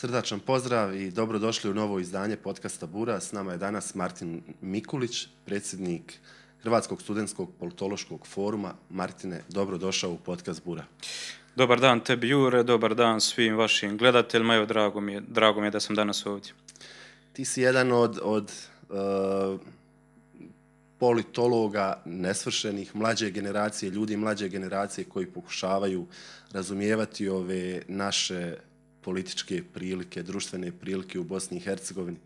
Srdačan pozdrav i dobrodošli u novo izdanje podcasta Bura. S nama je danas Martin Mikulić, predsjednik Hrvatskog studentskog politološkog foruma. Martine, dobrodošao u podcast Bura. Dobar dan tebi Jure, dobar dan svim vašim gledateljima. Evo, drago mi je, da sam danas ovdje. Ti si jedan od, uh, politologa nesvršenih, mlađe generacije, ljudi mlađe generacije koji pokušavaju razumijevati ove naše političke prilike, društvene prilike u Bosni i Hercegovini.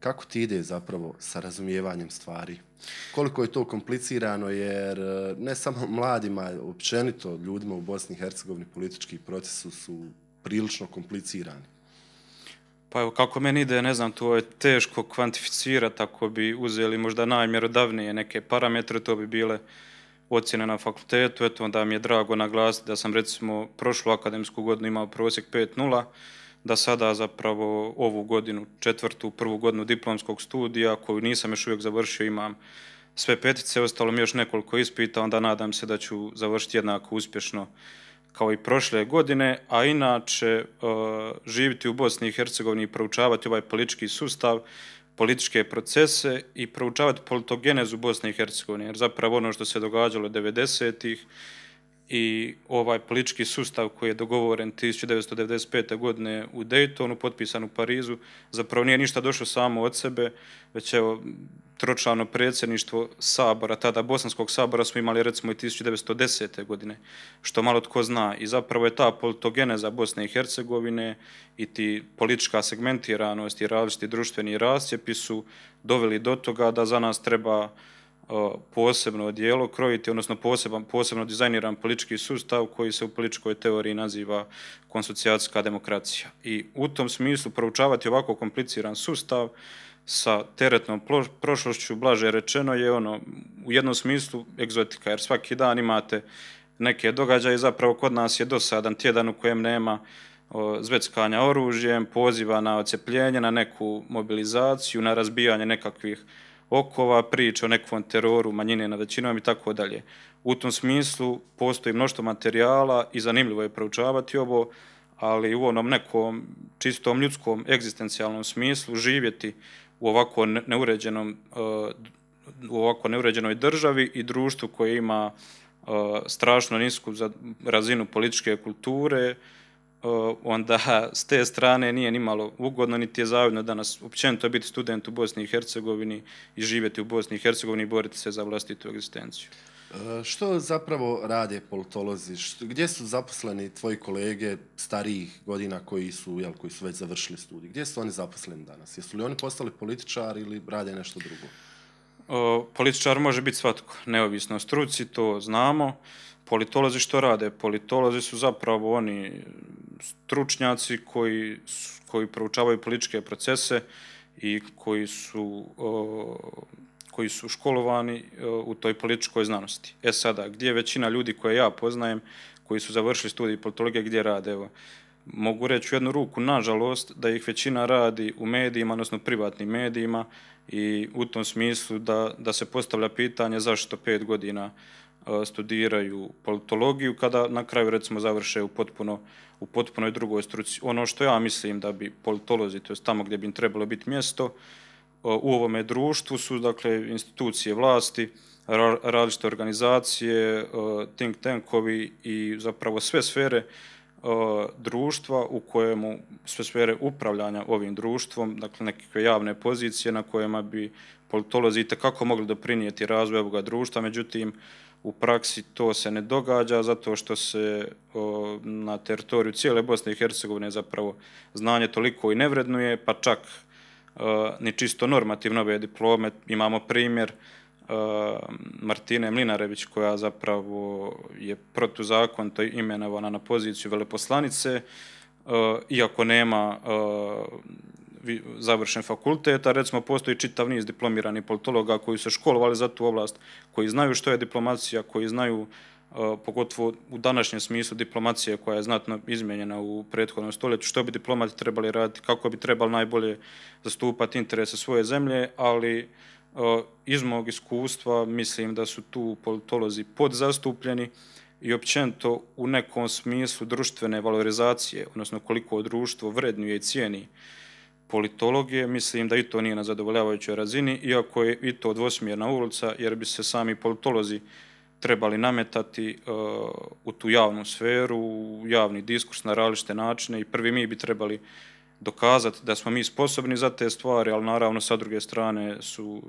Kako ti ide zapravo sa razumijevanjem stvari? Koliko je to komplicirano jer e, ne samo mladima, općenito ljudima u Bosni i Hercegovini politički procesi su prilično komplicirani. Pa evo, kako meni ide, ne znam, to je teško kvantificirati ako bi uzeli možda najmjerodavnije neke parametre, to bi bile ocjene na fakultetu. Eto, onda mi je drago naglasiti da sam recimo prošlu akademsku godinu imao prosjek 5.0, da sada zapravo ovu godinu, četvrtu, prvu godinu diplomskog studija, koju nisam još uvijek završio, imam sve petice, ostalo mi još nekoliko ispita, onda nadam se da ću završiti jednako uspješno kao i prošle godine, a inače eh, živjeti u Bosni i Hercegovini i proučavati ovaj politički sustav političke procese i proučavati politogenezu Bosne i Hercegovine, jer zapravo ono što se događalo 90-ih i ovaj politički sustav koji je dogovoren 1995. godine u Daytonu, potpisan u Parizu, zapravo nije ništa došlo samo od sebe, već evo tročlano predsjedništvo sabora, tada Bosanskog sabora smo imali recimo i 1910. godine, što malo tko zna. I zapravo je ta politogeneza Bosne i Hercegovine i ti politička segmentiranost i različiti društveni rascijepi su doveli do toga da za nas treba posebno odijelo krojiti, odnosno poseban, posebno dizajniran politički sustav koji se u političkoj teoriji naziva konsocijacijska demokracija. I u tom smislu proučavati ovako kompliciran sustav sa teretnom prošlošću, blaže rečeno, je ono u jednom smislu egzotika, jer svaki dan imate neke događaje, zapravo kod nas je dosadan tjedan u kojem nema zveckanja oružjem, poziva na ocepljenje, na neku mobilizaciju, na razbijanje nekakvih okova, priča o nekom teroru, manjine na većinom i tako dalje. U tom smislu postoji mnoštvo materijala i zanimljivo je proučavati ovo, ali u onom nekom čistom ljudskom egzistencijalnom smislu živjeti u ovako neuređenom eh, u ovako neuređenoj državi i društvu koje ima eh, strašno nisku razinu političke kulture, onda s te strane nije nimalo ugodno, niti je zavidno danas općenito biti student u Bosni i Hercegovini i živjeti u Bosni i Hercegovini i boriti se za vlastitu egzistenciju. E, što zapravo rade politolozi? Gdje su zaposleni tvoji kolege starijih godina koji su, jel, koji su već završili studij? Gdje su oni zaposleni danas? Jesu li oni postali političari ili rade nešto drugo? političar može biti svatko, neovisno o struci, to znamo politolozi što rade? Politolozi su zapravo oni stručnjaci koji, koji proučavaju političke procese i koji su, koji su školovani u toj političkoj znanosti. E sada, gdje je većina ljudi koje ja poznajem, koji su završili studij politologije, gdje rade? Evo, mogu reći u jednu ruku, nažalost, da ih većina radi u medijima, odnosno privatnim medijima i u tom smislu da, da se postavlja pitanje zašto pet godina studiraju politologiju kada na kraju recimo završe u potpuno u potpunoj drugoj struci. Ono što ja mislim da bi politolozi, to je tamo gdje bi im trebalo biti mjesto, u ovome društvu su dakle institucije vlasti, različite organizacije, think tankovi i zapravo sve sfere društva u kojemu sve sfere upravljanja ovim društvom, dakle nekakve javne pozicije na kojima bi politolozi itekako mogli doprinijeti razvoju ovoga društva, međutim u praksi to se ne događa zato što se na teritoriju cijele Bosne i Hercegovine zapravo znanje toliko i nevrednuje, pa čak ni čisto normativno ove diplome. Imamo primjer Martine Mlinarević koja zapravo je protuzakonito imenovana na poziciju veleposlanice, iako nema završen fakultet, a recimo postoji čitav niz diplomiranih politologa koji su školovali za tu oblast, koji znaju što je diplomacija, koji znaju pogotovo u današnjem smislu diplomacije koja je znatno izmijenjena u prethodnom stoljeću, što bi diplomati trebali raditi, kako bi trebali najbolje zastupati interese svoje zemlje, ali iz mog iskustva mislim da su tu politolozi podzastupljeni i općenito u nekom smislu društvene valorizacije, odnosno koliko društvo vrednuje i cijeni politologije, mislim da i to nije na zadovoljavajućoj razini, iako je i to dvosmjerna ulica, jer bi se sami politolozi trebali nametati e, u tu javnu sferu, u javni diskurs na različite načine i prvi mi bi trebali dokazati da smo mi sposobni za te stvari, ali naravno sa druge strane su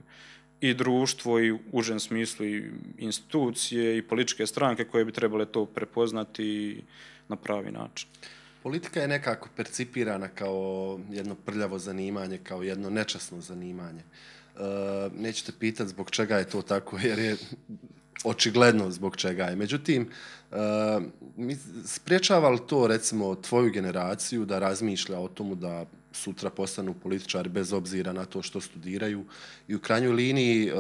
i društvo i u užem smislu i institucije i političke stranke koje bi trebale to prepoznati na pravi način. Politika je nekako percipirana kao jedno prljavo zanimanje, kao jedno nečasno zanimanje. E, nećete pitati zbog čega je to tako, jer je očigledno zbog čega je. Međutim, e, spriječava li to recimo tvoju generaciju da razmišlja o tomu da sutra postanu političari bez obzira na to što studiraju i u krajnjoj liniji e,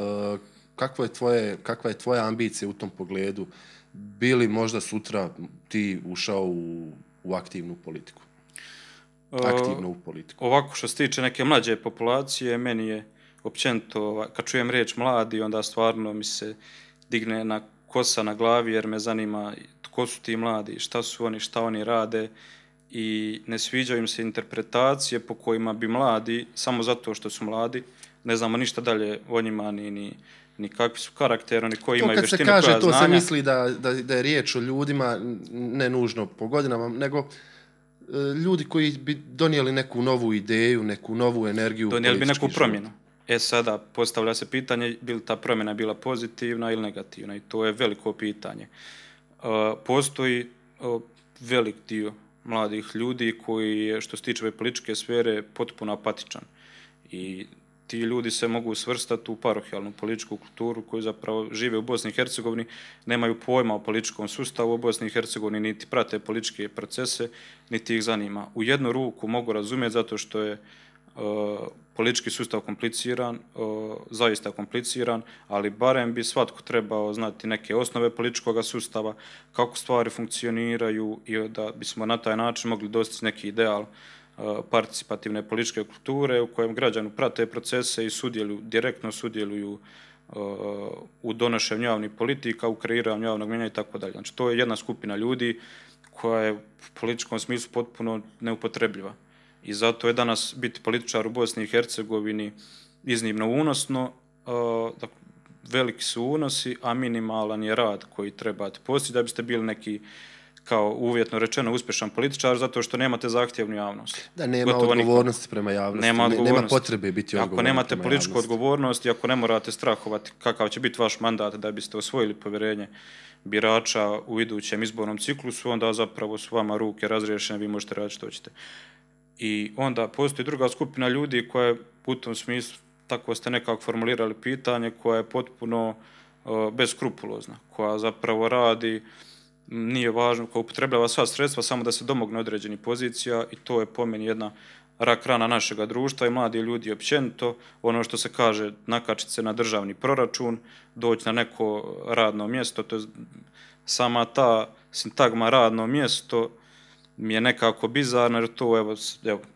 kakva je, tvoje, kakva je tvoja ambicija u tom pogledu? Bili možda sutra ti ušao u u aktivnu politiku? E, Aktivno u politiku. Ovako što se tiče neke mlađe populacije, meni je općenito, ovaj, kad čujem riječ mladi, onda stvarno mi se digne na kosa na glavi jer me zanima tko su ti mladi, šta su oni, šta oni rade i ne sviđaju im se interpretacije po kojima bi mladi, samo zato što su mladi, ne znamo ništa dalje o njima ni, ni ni kakvi su karakteri, ni koji imaju vještine, koja znanja. To kad se misli da, da, da je riječ o ljudima, ne nužno po godinama, nego e, ljudi koji bi donijeli neku novu ideju, neku novu energiju. Donijeli bi neku promjenu. E sada, postavlja se pitanje, bi li ta promjena bila pozitivna ili negativna i to je veliko pitanje. E, postoji e, velik dio mladih ljudi koji je, što se tiče ove političke sfere, potpuno apatičan. I ti ljudi se mogu svrstati u parohijalnu političku kulturu koji zapravo žive u Bosni i Hercegovini, nemaju pojma o političkom sustavu u Bosni i Hercegovini, niti prate političke procese, niti ih zanima. U jednu ruku mogu razumjeti zato što je e, politički sustav kompliciran, e, zaista kompliciran, ali barem bi svatko trebao znati neke osnove političkog sustava, kako stvari funkcioniraju i da bismo na taj način mogli dostići neki ideal E, participativne političke kulture u kojem građani prate procese i sudjeluju, direktno sudjeluju e, u donošenju javnih politika, u kreiranju javnog mjenja i tako dalje. Znači to je jedna skupina ljudi koja je u političkom smislu potpuno neupotrebljiva. I zato je danas biti političar u Bosni i Hercegovini iznimno unosno, e, veliki su unosi, a minimalan je rad koji trebate postići da biste bili neki kao uvjetno rečeno uspješan političar zato što nemate zahtjevnu javnost. Da, nema Gotovo odgovornosti prema javnosti, nema, potrebe biti odgovorni Ako nemate političku odgovornost i ako ne morate strahovati kakav će biti vaš mandat da biste osvojili povjerenje birača u idućem izbornom ciklusu, onda zapravo su vama ruke razriješene, vi možete raditi što ćete. I onda postoji druga skupina ljudi koja je u tom smislu, tako ste nekako formulirali pitanje, koja je potpuno uh, beskrupulozna, koja zapravo radi nije važno ko upotrebljava sva sredstva samo da se domogne određeni pozicija i to je po meni jedna rak rana našega društva i mladi ljudi općenito, ono što se kaže nakačiti se na državni proračun, doći na neko radno mjesto, to je sama ta sintagma radno mjesto mi je nekako bizarno jer to evo,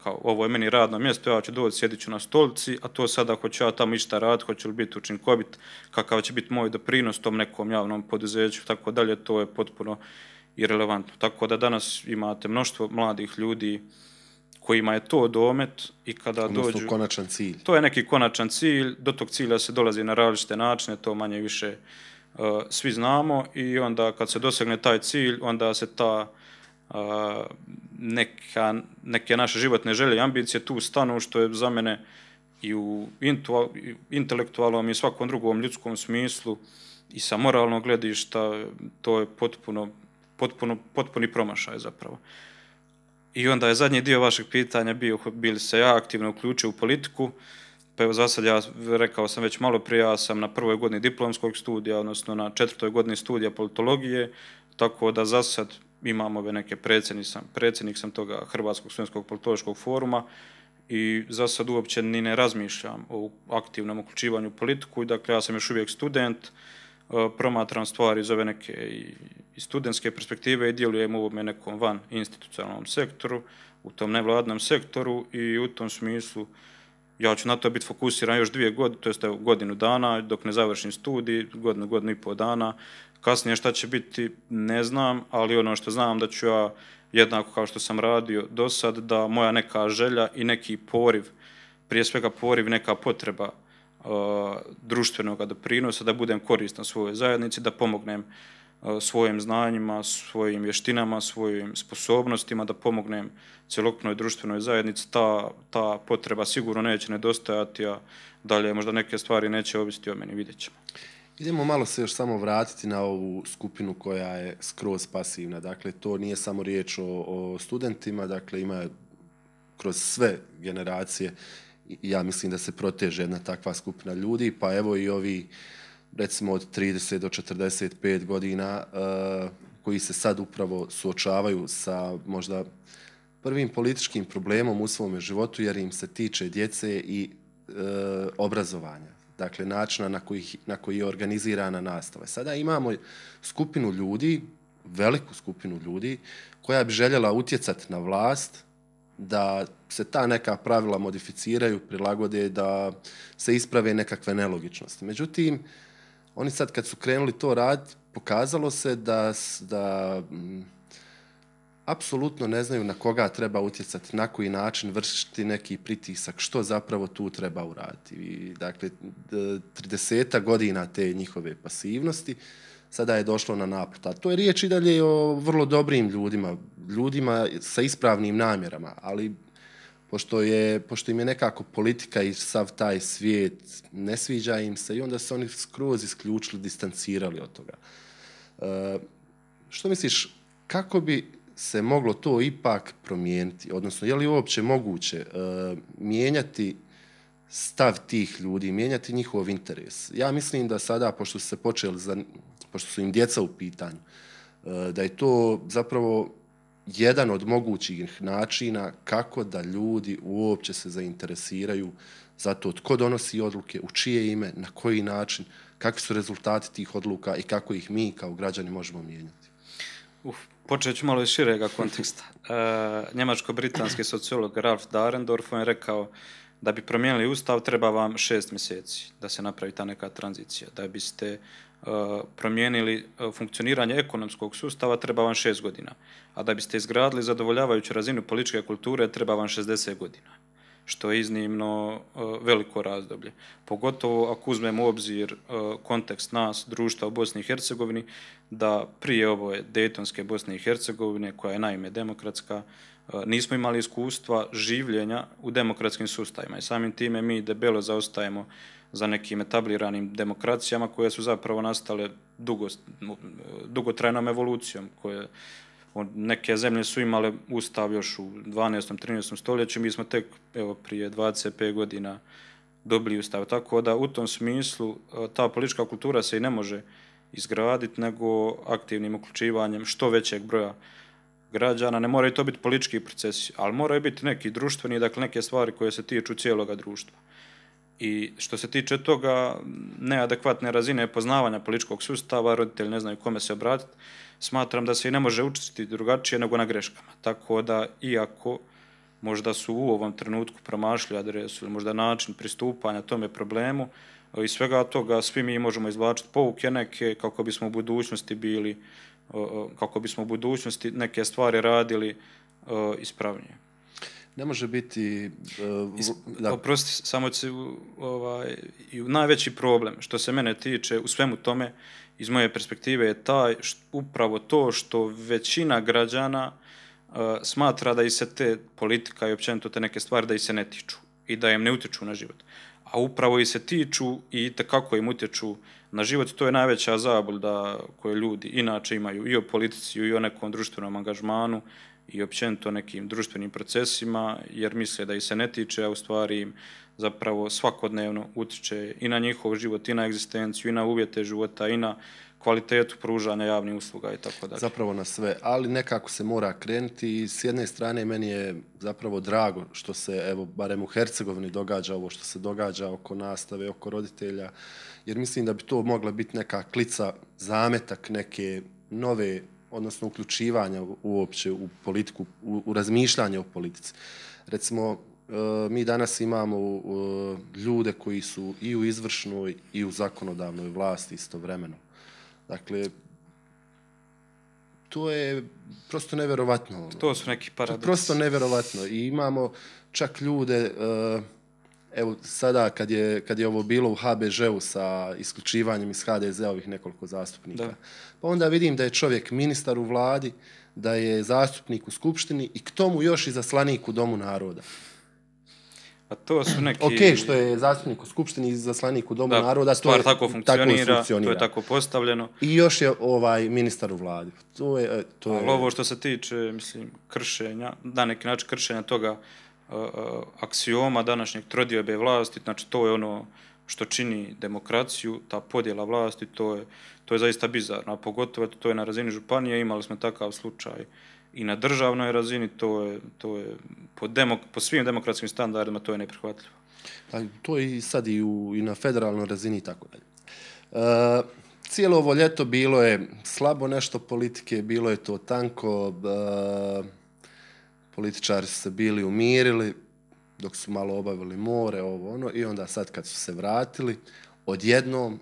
kao, ovo je meni radno mjesto, ja ću doći, sjedit ću na stolici, a to sada hoću ja tamo išta radit, hoću li biti učinkovit, kakav će biti moj doprinos tom nekom javnom poduzeću, tako dalje, to je potpuno irelevantno. Tako da danas imate mnoštvo mladih ljudi kojima je to domet i kada Odnosno, dođu... konačan cilj. To je neki konačan cilj, do tog cilja se dolazi na različite načine, to manje više e, svi znamo i onda kad se dosegne taj cilj, onda se ta neke naše životne želje i ambicije tu stanu što je za mene i u intelektualnom i svakom drugom ljudskom smislu i sa moralnog gledišta to je potpuno, potpuno, potpuni promašaj zapravo. I onda je zadnji dio vašeg pitanja bio bili se ja aktivno uključio u politiku, pa evo za ja rekao sam već malo prije, ja sam na prvoj godini diplomskog studija, odnosno na četvrtoj godini studija politologije, tako da za imamo ove neke predsjednik sam, predsjednik sam toga Hrvatskog studentskog politološkog foruma i za sad uopće ni ne razmišljam o aktivnom uključivanju u politiku i dakle ja sam još uvijek student, e, promatram stvari iz ove neke i studentske perspektive i djelujem u ovome nekom van institucionalnom sektoru, u tom nevladnom sektoru i u tom smislu ja ću na to biti fokusiran još dvije godine, to jest godinu dana, dok ne završim studij, godinu, godinu i pol dana, Kasnije šta će biti ne znam, ali ono što znam da ću ja jednako kao što sam radio do sad, da moja neka želja i neki poriv, prije svega poriv, neka potreba uh, društvenoga doprinosa, da budem koristan svojoj zajednici, da pomognem uh, svojim znanjima, svojim vještinama, svojim sposobnostima, da pomognem cjelokupnoj društvenoj zajednici, ta, ta potreba sigurno neće nedostajati, a dalje možda neke stvari neće ovisiti o meni, vidjet ćemo. Idemo malo se još samo vratiti na ovu skupinu koja je skroz pasivna. Dakle, to nije samo riječ o, studentima, dakle ima kroz sve generacije ja mislim da se proteže jedna takva skupina ljudi, pa evo i ovi recimo od 30 do 45 godina e, koji se sad upravo suočavaju sa možda prvim političkim problemom u svome životu jer im se tiče djece i e, obrazovanja dakle načina na koji, je organizirana nastava. Sada imamo skupinu ljudi, veliku skupinu ljudi, koja bi željela utjecati na vlast da se ta neka pravila modificiraju, prilagode, da se isprave nekakve nelogičnosti. Međutim, oni sad kad su krenuli to rad, pokazalo se da, da mm, apsolutno ne znaju na koga treba utjecati, na koji način vršiti neki pritisak, što zapravo tu treba uraditi. I, dakle, 30 godina te njihove pasivnosti sada je došlo na a To je riječ i dalje o vrlo dobrim ljudima, ljudima sa ispravnim namjerama, ali pošto, je, pošto im je nekako politika i sav taj svijet ne sviđa im se i onda se oni skroz isključili, distancirali od toga. E, što misliš, kako bi se moglo to ipak promijeniti? Odnosno, je li uopće moguće e, mijenjati stav tih ljudi, mijenjati njihov interes? Ja mislim da sada, pošto su se počeli, pošto su im djeca u pitanju, e, da je to zapravo jedan od mogućih načina kako da ljudi uopće se zainteresiraju za to tko donosi odluke, u čije ime, na koji način, kakvi su rezultati tih odluka i kako ih mi kao građani možemo mijenjati. Uf, Počet ću malo iz širega konteksta. E, njemačko-britanski sociolog Ralf Darendorf je rekao da bi promijenili ustav treba vam šest mjeseci da se napravi ta neka tranzicija. Da biste e, promijenili e, funkcioniranje ekonomskog sustava treba vam šest godina. A da biste izgradili zadovoljavajuću razinu političke kulture treba vam 60 godina što je iznimno e, veliko razdoblje. Pogotovo ako uzmemo u obzir e, kontekst nas, društva u Bosni i Hercegovini, da prije ove detonske Dejtonske Bosne i Hercegovine, koja je naime demokratska, e, nismo imali iskustva življenja u demokratskim sustavima i samim time mi debelo zaostajemo za nekim etabliranim demokracijama koje su zapravo nastale dugotrajnom evolucijom koje Neke zemlje su imale ustav još u 12. 13. stoljeću, mi smo tek evo, prije 25 godina dobili ustav. Tako da u tom smislu e, ta politička kultura se i ne može izgraditi, nego aktivnim uključivanjem što većeg broja građana. Ne moraju to biti politički procesi, ali moraju biti neki društveni, dakle neke stvari koje se tiču cijeloga društva. I što se tiče toga, neadekvatne razine poznavanja političkog sustava, roditelji ne znaju kome se obratiti, smatram da se i ne može učiti drugačije nego na greškama. Tako da, iako možda su u ovom trenutku promašili adresu ili možda način pristupanja tome problemu, e, iz svega toga svi mi možemo izvlačiti pouke neke kako bismo u budućnosti bili, e, e, kako bismo u budućnosti neke stvari radili ispravnije. Ne može biti... samo će, ovaj, najveći problem što se mene tiče u svemu tome iz moje perspektive je taj upravo to što većina građana e, smatra da i se te politika i općenito te neke stvari da i se ne tiču i da im ne utječu na život. A upravo i se tiču i kako im utječu na život. To je najveća zabluda koju ljudi inače imaju i o politici i o nekom društvenom angažmanu i općenito nekim društvenim procesima jer misle da ih se ne tiče, a u stvari im zapravo svakodnevno utiče i na njihov život, i na egzistenciju, i na uvjete života, i na kvalitetu pružanja javnih usluga i tako dalje. Zapravo na sve, ali nekako se mora krenuti i s jedne strane meni je zapravo drago što se, evo, barem u Hercegovini događa ovo što se događa oko nastave, oko roditelja, jer mislim da bi to mogla biti neka klica, zametak neke nove, odnosno uključivanja uopće u politiku, u razmišljanje o politici. Recimo, E, mi danas imamo e, ljude koji su i u izvršnoj i u zakonodavnoj vlasti istovremeno. Dakle, to je prosto neverovatno. To su neki paradoks. Prosto neverovatno. I imamo čak ljude, e, evo sada kad je, kad je ovo bilo u HBŽ-u sa isključivanjem iz HDZ-ovih nekoliko zastupnika, pa onda vidim da je čovjek ministar u vladi, da je zastupnik u Skupštini i k tomu još i zaslanik u Domu naroda to su neki... Ok, što je zastupnik u Skupštini i zaslanik u Domu naroda, to je, tako, funkcionira, to je tako postavljeno. I još je ovaj ministar u vladi. E, Ali ovo što se tiče, mislim, kršenja, da neki način kršenja toga e, e, aksioma današnjeg trodiobe vlasti, znači to je ono što čini demokraciju, ta podjela vlasti, to je, to je zaista bizarno, a pogotovo to je na razini županije, imali smo takav slučaj i na državnoj razini, to je, po, svim demokratskim standardima to je neprihvatljivo. Pa to i sad i, na federalnoj razini i tako dalje. E, cijelo ovo ljeto bilo je slabo nešto politike, bilo je to tanko, e, političari su se bili umirili, dok su malo obavili more, ovo ono, i onda sad kad su se vratili, odjednom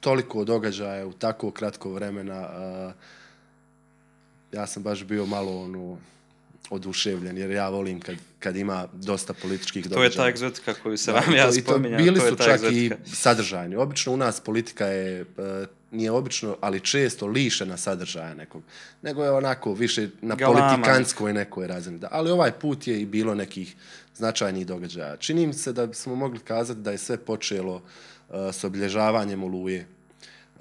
toliko događaja u tako kratko vremena e, ja sam baš bio malo ono, oduševljen, jer ja volim kad, ima dosta političkih događaja. To je ta egzotika koju se vam ja spominjam. Bili su čak i sadržajni. Obično u nas politika je, e, nije obično, ali često lišena sadržaja nekog. Nego je onako više na politikanskoj nekoj razini. Ali ovaj put je i bilo nekih značajnih događaja. Činim se da smo mogli kazati da je sve počelo e, s obilježavanjem oluje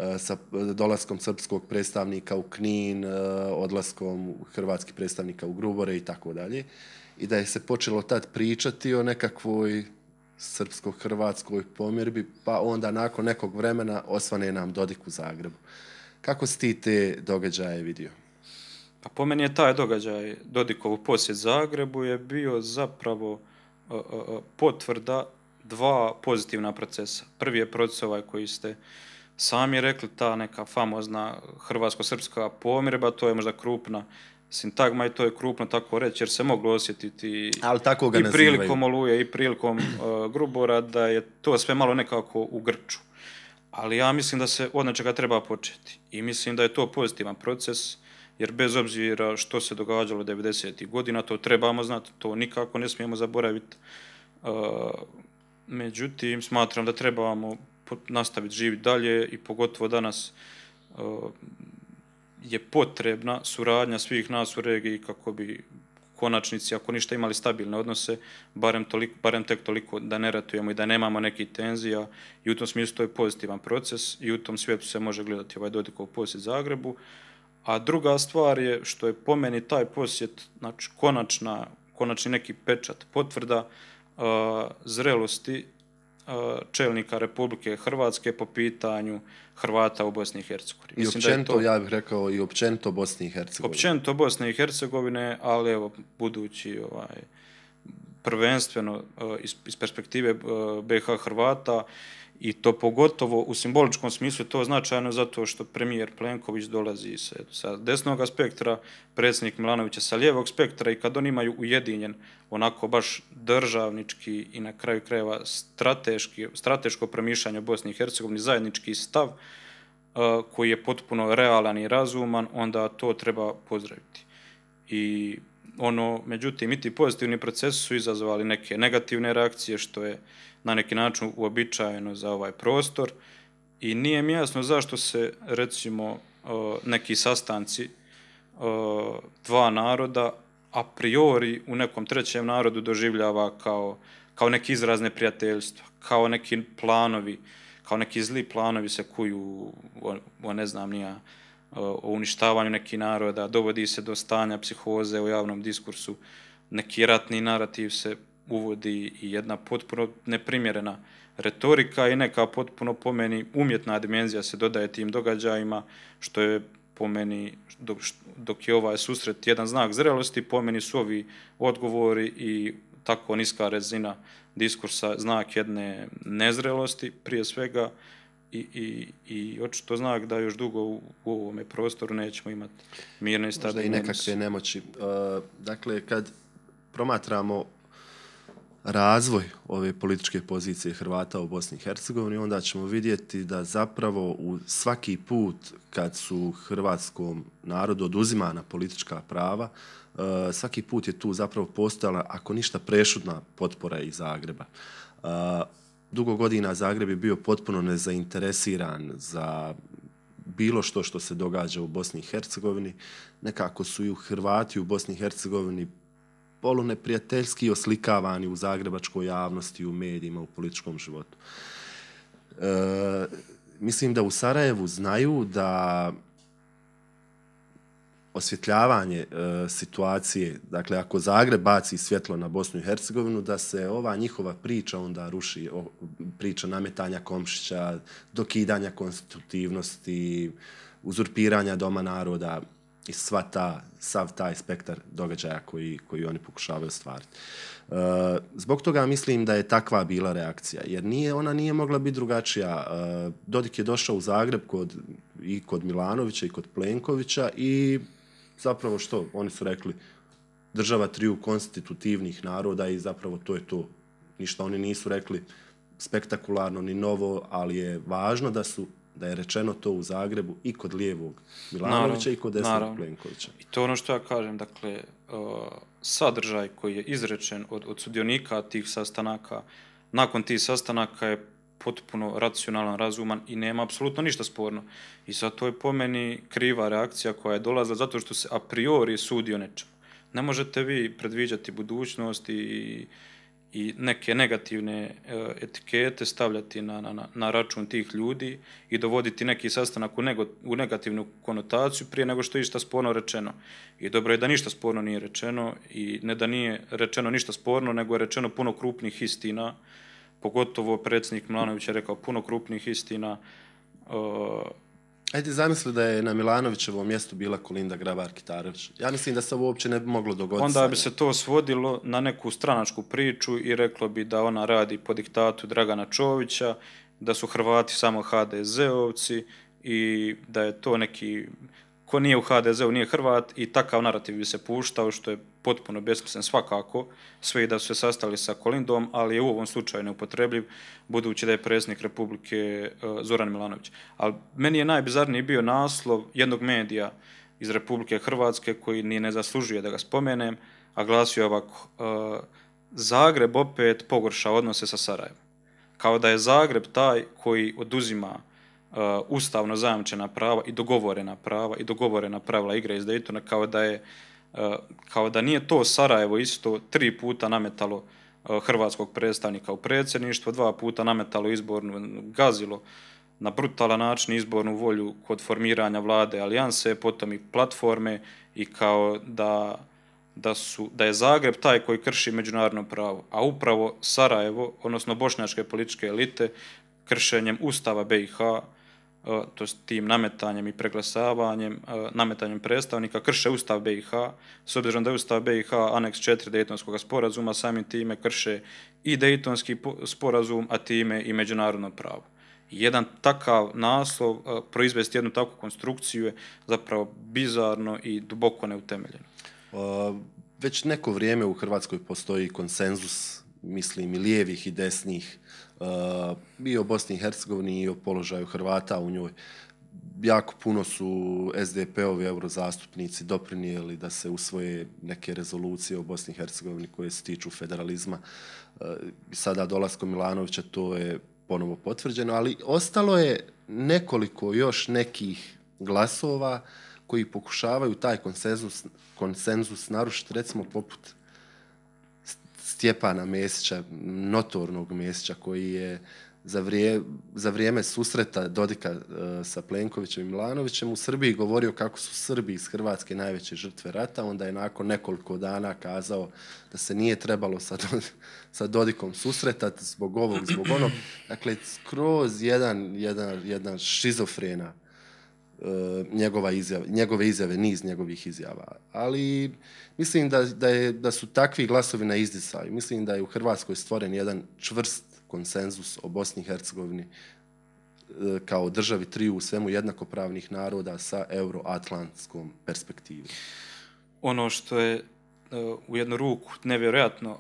Eh, sa eh, dolaskom srpskog predstavnika u Knin, eh, odlaskom hrvatskih predstavnika u Grubore i tako dalje. I da je se počelo tad pričati o nekakvoj srpsko-hrvatskoj pomirbi, pa onda nakon nekog vremena osvane nam Dodik u Zagrebu. Kako si ti te događaje vidio? Pa po meni je taj događaj Dodikov posjet Zagrebu je bio zapravo potvrda dva pozitivna procesa. Prvi je proces ovaj koji ste sami rekli, ta neka famozna hrvatsko-srpska pomirba, to je možda krupna sintagma i to je krupno tako reći jer se moglo osjetiti i prilikom oluje i prilikom e, grubora da je to sve malo nekako u grču. Ali ja mislim da se od nečega treba početi i mislim da je to pozitivan proces jer bez obzira što se događalo 90. godina, to trebamo znati, to nikako ne smijemo zaboraviti. E, međutim, smatram da trebamo nastaviti živjeti dalje i pogotovo danas je potrebna suradnja svih nas u regiji kako bi konačnici, ako ništa imali stabilne odnose, barem, toliko, barem tek toliko da ne ratujemo i da nemamo nekih tenzija i u tom smislu to je pozitivan proces i u tom svijetu se može gledati ovaj Dodikov posjet Zagrebu. A druga stvar je što je po meni taj posjet, znači konačna, konačni neki pečat, potvrda zrelosti E, čelnika Republike Hrvatske po pitanju Hrvata u Bosni i Hercegovini. Mislim I općento, to... ja bih rekao, i općenito Bosni i Hercegovine. Općenito Bosne i Hercegovine, ali evo, budući ovaj, prvenstveno e, iz, iz perspektive e, BH Hrvata, i to pogotovo u simboličkom smislu to značajno zato što premijer Plenković dolazi sa, sa desnog spektra, predsjednik Milanović sa lijevog spektra i kad oni imaju ujedinjen onako baš državnički i na kraju krajeva strateški, strateško promišljanje o Bosni i Hercegovini, zajednički stav uh, koji je potpuno realan i razuman, onda to treba pozdraviti. I ono, međutim, i ti pozitivni procesi su izazvali neke negativne reakcije, što je na neki način uobičajeno za ovaj prostor. I nije mi jasno zašto se, recimo, e, neki sastanci e, dva naroda a priori u nekom trećem narodu doživljava kao, kao neki izraz neprijateljstva, kao neki planovi, kao neki zli planovi se kuju ne znam nija, o uništavanju nekih naroda, dovodi se do stanja psihoze u javnom diskursu, neki ratni narativ se uvodi i jedna potpuno neprimjerena retorika i neka potpuno po meni umjetna dimenzija se dodaje tim događajima, što je po meni, dok, je ovaj susret jedan znak zrelosti, po meni su ovi odgovori i tako niska razina diskursa znak jedne nezrelosti prije svega i, i, i očito znak da još dugo u, ovome prostoru nećemo imati mirne i nekakve nemoći. E, dakle, kad promatramo razvoj ove političke pozicije Hrvata u Bosni i Hercegovini, onda ćemo vidjeti da zapravo u svaki put kad su hrvatskom narodu oduzimana politička prava, e, svaki put je tu zapravo postojala, ako ništa, prešudna, potpora iz Zagreba. E, dugo godina Zagreb je bio potpuno nezainteresiran za bilo što što se događa u Bosni i Hercegovini. Nekako su i u Hrvati u Bosni i Hercegovini polu oslikavani u zagrebačkoj javnosti, u medijima, u političkom životu. E, mislim da u Sarajevu znaju da osvjetljavanje e, situacije, dakle ako Zagreb baci svjetlo na Bosnu i Hercegovinu, da se ova njihova priča onda ruši, priča nametanja komšića, dokidanja konstitutivnosti, uzurpiranja doma naroda i sva ta, sav taj spektar događaja koji, oni pokušavaju stvariti. E, zbog toga mislim da je takva bila reakcija, jer nije, ona nije mogla biti drugačija. E, Dodik je došao u Zagreb i kod Milanovića i kod Plenkovića i zapravo što? Oni su rekli država triju konstitutivnih naroda i zapravo to je to. Ništa oni nisu rekli spektakularno ni novo, ali je važno da je rečeno to u Zagrebu i kod lijevog Milanovića i kod desnog Plenkovića. I to ono što ja kažem, dakle, uh, sadržaj koji je izrečen od, od sudionika tih sastanaka, nakon tih sastanaka je potpuno racionalan, razuman i nema apsolutno ništa sporno. I zato je po meni kriva reakcija koja je dolazila zato što se a priori sudi o nečemu. Ne možete vi predviđati budućnost i, neke negativne e, etikete stavljati na, račun tih ljudi i dovoditi neki sastanak u, u negativnu konotaciju prije nego što je išta sporno rečeno. I dobro je da ništa sporno nije rečeno i ne da nije rečeno ništa sporno, nego je rečeno puno krupnih istina pogotovo predsjednik Milanović je rekao puno krupnih istina. E, Ajde zamisli da je na Milanovićevom mjestu bila Kolinda Grabar-Kitarović. Ja mislim da se ovo uopće ne bi moglo dogoditi. Onda bi se to svodilo na neku stranačku priču i reklo bi da ona radi po diktatu Dragana Čovića, da su Hrvati samo HDZ-ovci i da je to neki ko nije u HDZ-u nije Hrvat i takav narativ bi se puštao što je potpuno besmislen svakako, sve i da su se sastali sa Kolindom, ali je u ovom slučaju neupotrebljiv, budući da je predsjednik Republike e, Zoran Milanović. Ali meni je najbizarniji bio naslov jednog medija iz Republike Hrvatske koji ni ne zaslužuje da ga spomenem, a glasio je ovako, e, Zagreb opet pogorša odnose sa Sarajevom. Kao da je Zagreb taj koji oduzima e, ustavno zajamčena prava i dogovorena prava i dogovorena pravila igre iz Daytona kao da je Eh, kao da nije to Sarajevo isto tri puta nametalo eh, hrvatskog predstavnika u predsjedništvo, dva puta nametalo izbornu, gazilo na brutalan način izbornu volju kod formiranja vlade alijanse, potom i platforme i kao da, da je Zagreb taj koji krši međunarodno pravo, a upravo Sarajevo, odnosno bošnjačke političke elite, kršenjem Ustava BiH, E, to s tim nametanjem i preglasavanjem, e, nametanjem predstavnika, krše Ustav BiH, s obzirom da je Ustav BiH aneks 4 Dejtonskog sporazuma, samim time krše i Dejtonski sporazum, a time i međunarodno pravo. Jedan takav naslov, e, proizvesti jednu takvu konstrukciju je zapravo bizarno i duboko neutemeljeno. Već neko vrijeme u Hrvatskoj postoji konsenzus, mislim, i lijevih i desnih i o Bosni i Hercegovini i o položaju Hrvata u njoj. Jako puno su SDP-ovi eurozastupnici doprinijeli da se usvoje neke rezolucije o Bosni i Hercegovini koje se tiču federalizma. E, sada dolaskom Milanovića to je ponovo potvrđeno, ali ostalo je nekoliko još nekih glasova koji pokušavaju taj konsenzus, konsenzus narušiti, recimo poput Stjepana Mesića, notornog Mesića koji je za, vrijeme susreta Dodika e, sa Plenkovićem i Milanovićem u Srbiji govorio kako su Srbi iz Hrvatske najveće žrtve rata, onda je nakon nekoliko dana kazao da se nije trebalo sa, Dodikom susretati zbog ovog, zbog onog. Dakle, skroz jedan, jedan, jedna šizofrena E, njegova njegove izjave, niz njegovih izjava. Ali mislim da, je, da su takvi glasovi na izdisaju. Mislim da je u Hrvatskoj stvoren jedan čvrst konsenzus o Bosni i Hercegovini e, kao državi triju u svemu jednakopravnih naroda sa euroatlantskom perspektivom. Ono što je e, u jednu ruku nevjerojatno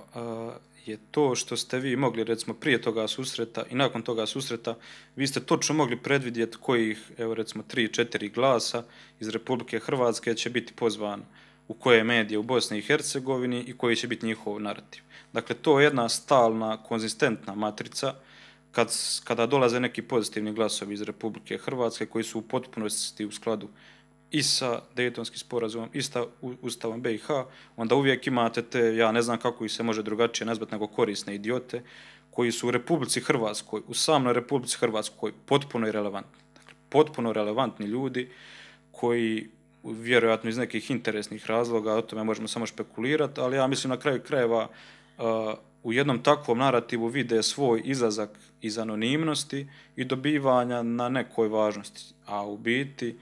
je to što ste vi mogli recimo prije toga susreta i nakon toga susreta, vi ste točno mogli predvidjeti kojih, evo recimo tri, četiri glasa iz Republike Hrvatske će biti pozvan u koje medije u Bosni i Hercegovini i koji će biti njihov narativ. Dakle, to je jedna stalna, konzistentna matrica kada dolaze neki pozitivni glasovi iz Republike Hrvatske koji su u potpunosti u skladu i sa dejtonskim sporazumom i sa Ustavom BiH, onda uvijek imate te, ja ne znam kako ih se može drugačije nazvat nego korisne idiote, koji su u Republici Hrvatskoj, u samoj Republici Hrvatskoj potpuno irelevantni. Dakle, potpuno relevantni ljudi koji vjerojatno iz nekih interesnih razloga, o tome možemo samo špekulirati, ali ja mislim na kraju krajeva u jednom takvom narativu vide svoj izazak iz anonimnosti i dobivanja na nekoj važnosti, a u biti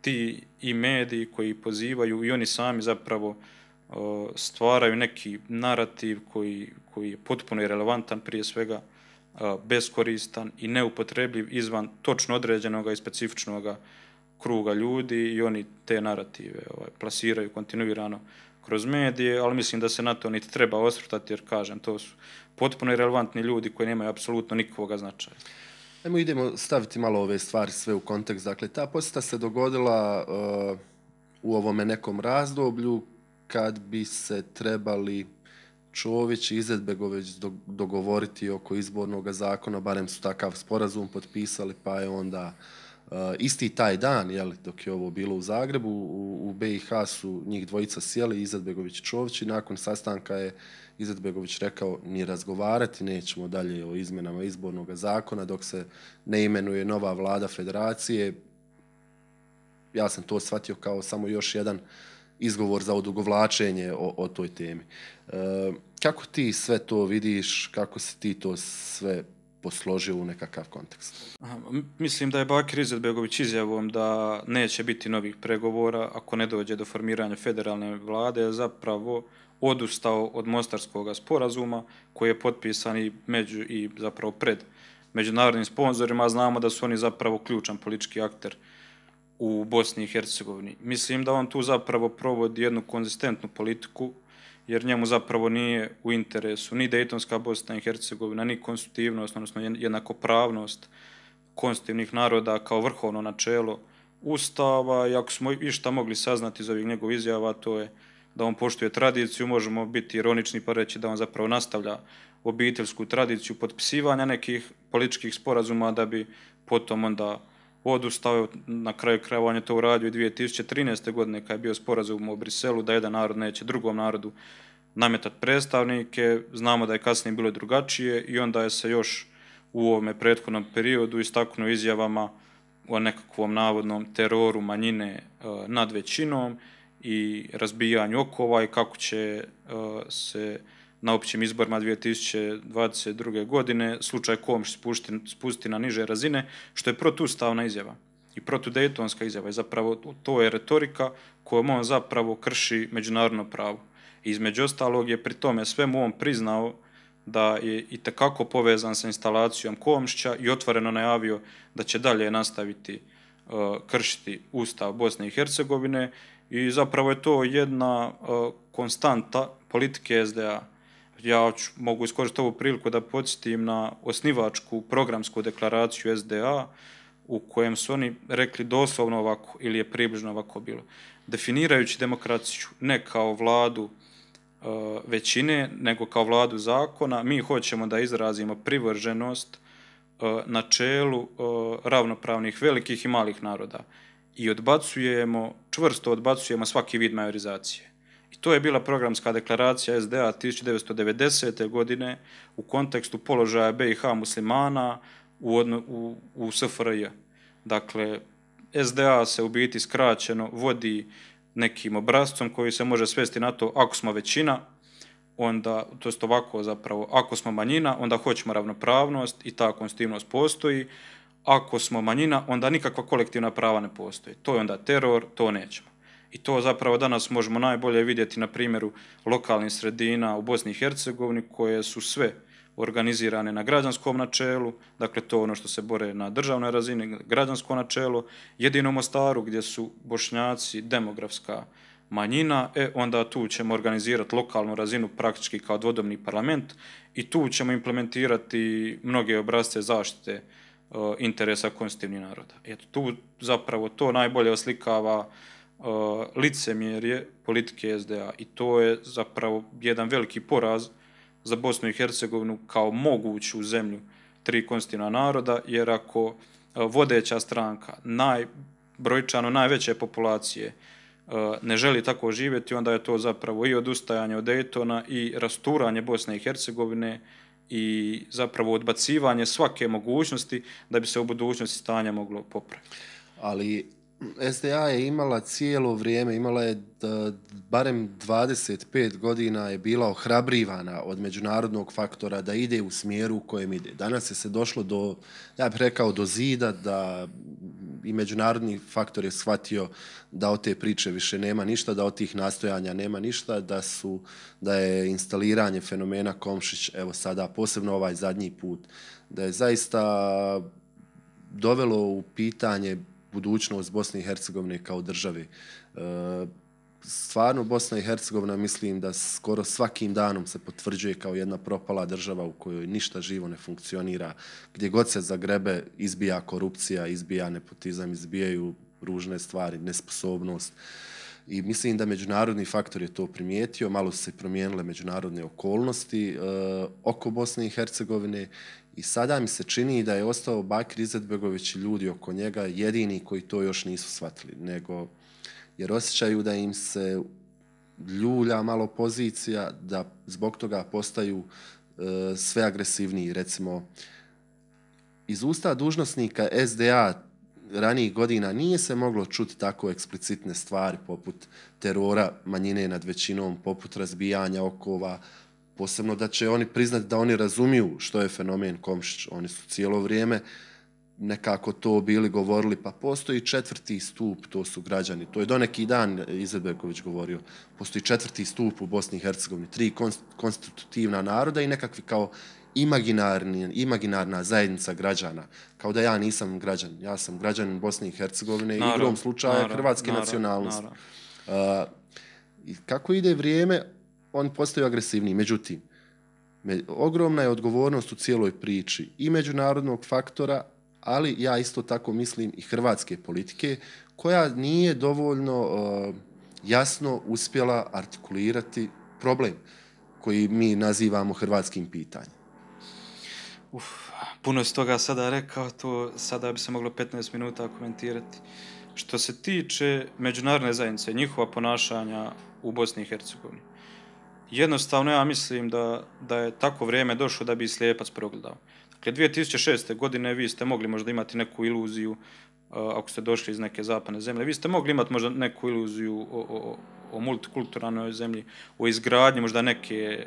ti i mediji koji pozivaju i oni sami zapravo stvaraju neki narativ koji, koji je potpuno irelevantan prije svega beskoristan i neupotrebljiv izvan točno određenog i specifičnog kruga ljudi i oni te narative ovaj, plasiraju kontinuirano kroz medije, ali mislim da se na to niti treba osvrtati jer kažem, to su potpuno irelevantni ljudi koji nemaju apsolutno nikakvog značaja. Ajmo idemo staviti malo ove stvari sve u kontekst. Dakle, ta posjeta se dogodila uh, u ovome nekom razdoblju kad bi se trebali Čović i Izetbegović dogovoriti oko izbornog zakona, barem su takav sporazum potpisali, pa je onda Eh, isti taj dan, jel, dok je ovo bilo u Zagrebu, u, u BiH su njih dvojica sjeli, Izetbegović Čović i nakon sastanka je Izetbegović rekao ni razgovarati nećemo dalje o izmjenama izbornog zakona dok se ne imenuje nova vlada federacije. Ja sam to shvatio kao samo još jedan izgovor za odugovlačenje o, toj temi. Eh, kako ti sve to vidiš, kako si ti to sve posložio u nekakav kontekst. mislim da je Bakir Izetbegović izjavom da neće biti novih pregovora ako ne dođe do formiranja federalne vlade zapravo odustao od Mostarskog sporazuma koji je potpisan i među i zapravo pred međunarodnim sponzorima, znamo da su oni zapravo ključan politički akter u Bosni i Hercegovini. Mislim da on tu zapravo provodi jednu konzistentnu politiku jer njemu zapravo nije u interesu ni Dejtonska Bosna i Hercegovina, ni konstitutivnost, odnosno jednakopravnost konstitutivnih naroda kao vrhovno načelo Ustava i ako smo išta mogli saznati iz ovih njegovih izjava, to je da on poštuje tradiciju, možemo biti ironični pa reći da on zapravo nastavlja obiteljsku tradiciju potpisivanja nekih političkih sporazuma da bi potom onda odustao na kraju krajeva on je to uradio i 2013. godine kad je bio sporazum u Briselu da jedan narod neće drugom narodu nametati predstavnike, znamo da je kasnije bilo drugačije i onda je se još u ovome prethodnom periodu istaknuo izjavama o nekakvom navodnom teroru manjine e, nad većinom i razbijanju okova i kako će e, se na općim izborima 2022. godine slučaj Komš spusti na niže razine, što je protustavna izjava i protudejtonska izjava. I zapravo to je retorika kojom on zapravo krši međunarodno pravo. između ostalog je pri tome svemu on priznao da je i povezan sa instalacijom Komšća i otvoreno najavio da će dalje nastaviti e, kršiti Ustav Bosne i Hercegovine i zapravo je to jedna e, konstanta politike SDA ja mogu iskoristiti ovu priliku da podsjetim na osnivačku programsku deklaraciju SDA u kojem su oni rekli doslovno ovako ili je približno ovako bilo. Definirajući demokraciju ne kao vladu e, većine, nego kao vladu zakona, mi hoćemo da izrazimo privrženost e, načelu e, ravnopravnih velikih i malih naroda i odbacujemo, čvrsto odbacujemo svaki vid majorizacije to je bila programska deklaracija SDA 1990. godine u kontekstu položaja BiH muslimana u, SFRJ. Dakle, SDA se u biti skraćeno vodi nekim obrazcom koji se može svesti na to ako smo većina, onda, to je ovako zapravo, ako smo manjina, onda hoćemo ravnopravnost i ta konstitutivnost postoji, ako smo manjina, onda nikakva kolektivna prava ne postoji. To je onda teror, to nećemo. I to zapravo danas možemo najbolje vidjeti na primjeru lokalnih sredina u Bosni i Hercegovini koje su sve organizirane na građanskom načelu, dakle to ono što se bore na državnoj razini, građansko načelo, jedino u Mostaru gdje su bošnjaci demografska manjina, e onda tu ćemo organizirati lokalnu razinu praktički kao dvodobni parlament i tu ćemo implementirati mnoge obrazce zaštite e, interesa konstitutivnih naroda. Eto, tu zapravo to najbolje oslikava E, licemjerje politike SDA i to je zapravo jedan veliki poraz za Bosnu i Hercegovinu kao moguću zemlju tri konstitutivna naroda, jer ako e, vodeća stranka najbrojčano najveće populacije e, ne želi tako živjeti, onda je to zapravo i odustajanje od Daytona i rasturanje Bosne i Hercegovine i zapravo odbacivanje svake mogućnosti da bi se u budućnosti stanje moglo popraviti. Ali SDA je imala cijelo vrijeme, imala je da, e, barem 25 godina je bila ohrabrivana od međunarodnog faktora da ide u smjeru u kojem ide. Danas je se došlo do, ja bih rekao, do zida da i međunarodni faktor je shvatio da od te priče više nema ništa, da od tih nastojanja nema ništa, da da je instaliranje fenomena Komšić, evo sada posebno ovaj zadnji put, da je zaista dovelo u pitanje budućnost Bosne i Hercegovine kao državi. E, stvarno Bosna i Hercegovina mislim da skoro svakim danom se potvrđuje kao jedna propala država u kojoj ništa živo ne funkcionira. Gdje god se zagrebe izbija korupcija, izbija nepotizam, izbijaju ružne stvari, nesposobnost. I mislim da međunarodni faktor je to primijetio, malo su se promijenile međunarodne okolnosti e, oko Bosne i Hercegovine i sada mi se čini da je ostao Bakir Izetbegović i ljudi oko njega jedini koji to još nisu shvatili, nego jer osjećaju da im se ljulja malo pozicija, da zbog toga postaju e, sve agresivniji. Recimo, iz usta dužnosnika SDA ranijih godina nije se moglo čuti tako eksplicitne stvari poput terora manjine nad većinom, poput razbijanja okova, Posebno da će oni priznati da oni razumiju što je fenomen komšić. Oni su cijelo vrijeme nekako to bili govorili, pa postoji četvrti stup, to su građani. To je doneki dan Izetbeković govorio. Postoji četvrti stup u Bosni i Hercegovini, tri konstitutivna naroda i nekakvi kao imaginarni, imaginarna zajednica građana. Kao da ja nisam građan, ja sam građan Bosne i Hercegovine i igrom slučaja naravno, hrvatske nacionalnosti. kako ide vrijeme, on postaju agresivniji. Međutim, ogromna je odgovornost u cijeloj priči i međunarodnog faktora, ali ja isto tako mislim i hrvatske politike, koja nije dovoljno e, jasno uspjela artikulirati problem koji mi nazivamo hrvatskim pitanjem. Uf, puno si toga sada rekao, to sada bi se moglo 15 minuta komentirati. Što se tiče međunarodne zajednice, njihova ponašanja u Bosni i Hercegovini, jednostavno ja mislim da, da je tako vrijeme došlo da bi slijepac progledao. Dakle, 2006. godine vi ste mogli možda imati neku iluziju, ako ste došli iz neke zapadne zemlje, vi ste mogli imati možda neku iluziju o, multikulturalnoj zemlji, o izgradnji možda neke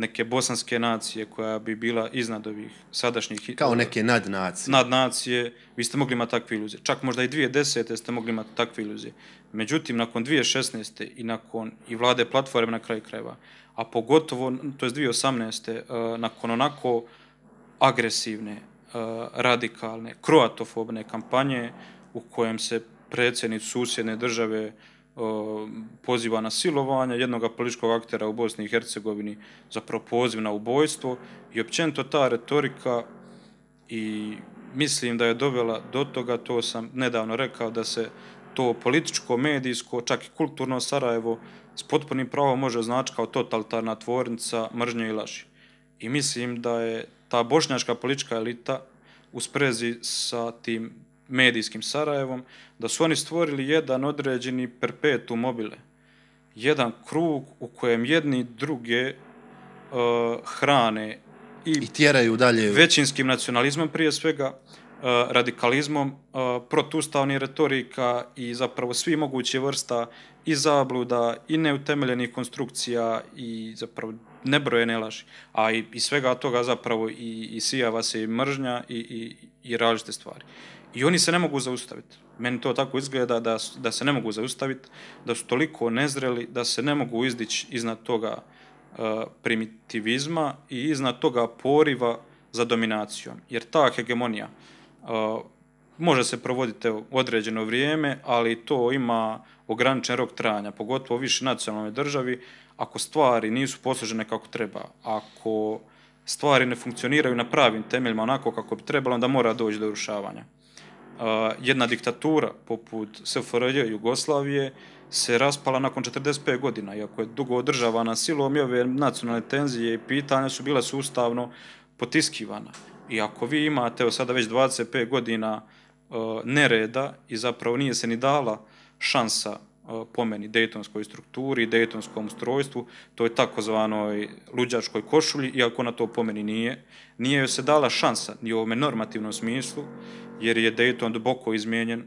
neke bosanske nacije koja bi bila iznad ovih sadašnjih... Kao e, neke nadnacije. Nadnacije, vi ste mogli imati takve iluzije. Čak možda i 2010. ste mogli imati takve iluzije. Međutim, nakon 2016. i nakon i vlade platforme na kraju krajeva, a pogotovo, to je 2018. E, nakon onako agresivne, e, radikalne, kroatofobne kampanje u kojem se predsjednik susjedne države poziva na silovanje jednog političkog aktera u Bosni i Hercegovini, zapravo poziv na ubojstvo i općenito ta retorika i mislim da je dovela do toga, to sam nedavno rekao, da se to političko, medijsko, čak i kulturno Sarajevo s potpunim pravom može označiti kao totalitarna tvornica mržnje i laži. I mislim da je ta bošnjačka politička elita u sprezi sa tim medijskim Sarajevom, da su oni stvorili jedan određeni perpetu mobile, jedan krug u kojem jedni druge e, hrane i, tjeraju dalje većinskim nacionalizmom prije svega, e, radikalizmom, uh, retorika i zapravo svi moguće vrsta i zabluda i neutemeljenih konstrukcija i zapravo nebrojene laži. A i, svega toga zapravo i, sijava se i mržnja i, i, i različite stvari. I oni se ne mogu zaustaviti. Meni to tako izgleda da, se ne mogu zaustaviti, da su toliko nezreli, da se ne mogu izdići iznad toga e, primitivizma i iznad toga poriva za dominacijom. Jer ta hegemonija e, može se provoditi određeno vrijeme, ali to ima ograničen rok trajanja, pogotovo u više državi, ako stvari nisu posložene kako treba, ako stvari ne funkcioniraju na pravim temeljima onako kako bi trebalo, onda mora doći do urušavanja jedna diktatura poput SFRJ Jugoslavije se raspala nakon 45 godina, iako je dugo održavana silom i ove nacionalne tenzije i pitanja su bila sustavno potiskivana. I ako vi imate evo sada već 25 godina e, nereda i zapravo nije se ni dala šansa po meni dejtonskoj strukturi, dejtonskom ustrojstvu, to je takozvanoj luđačkoj košulji, iako na to po meni nije. Nije joj se dala šansa ni u ovome normativnom smislu, jer je dejton duboko izmijenjen e,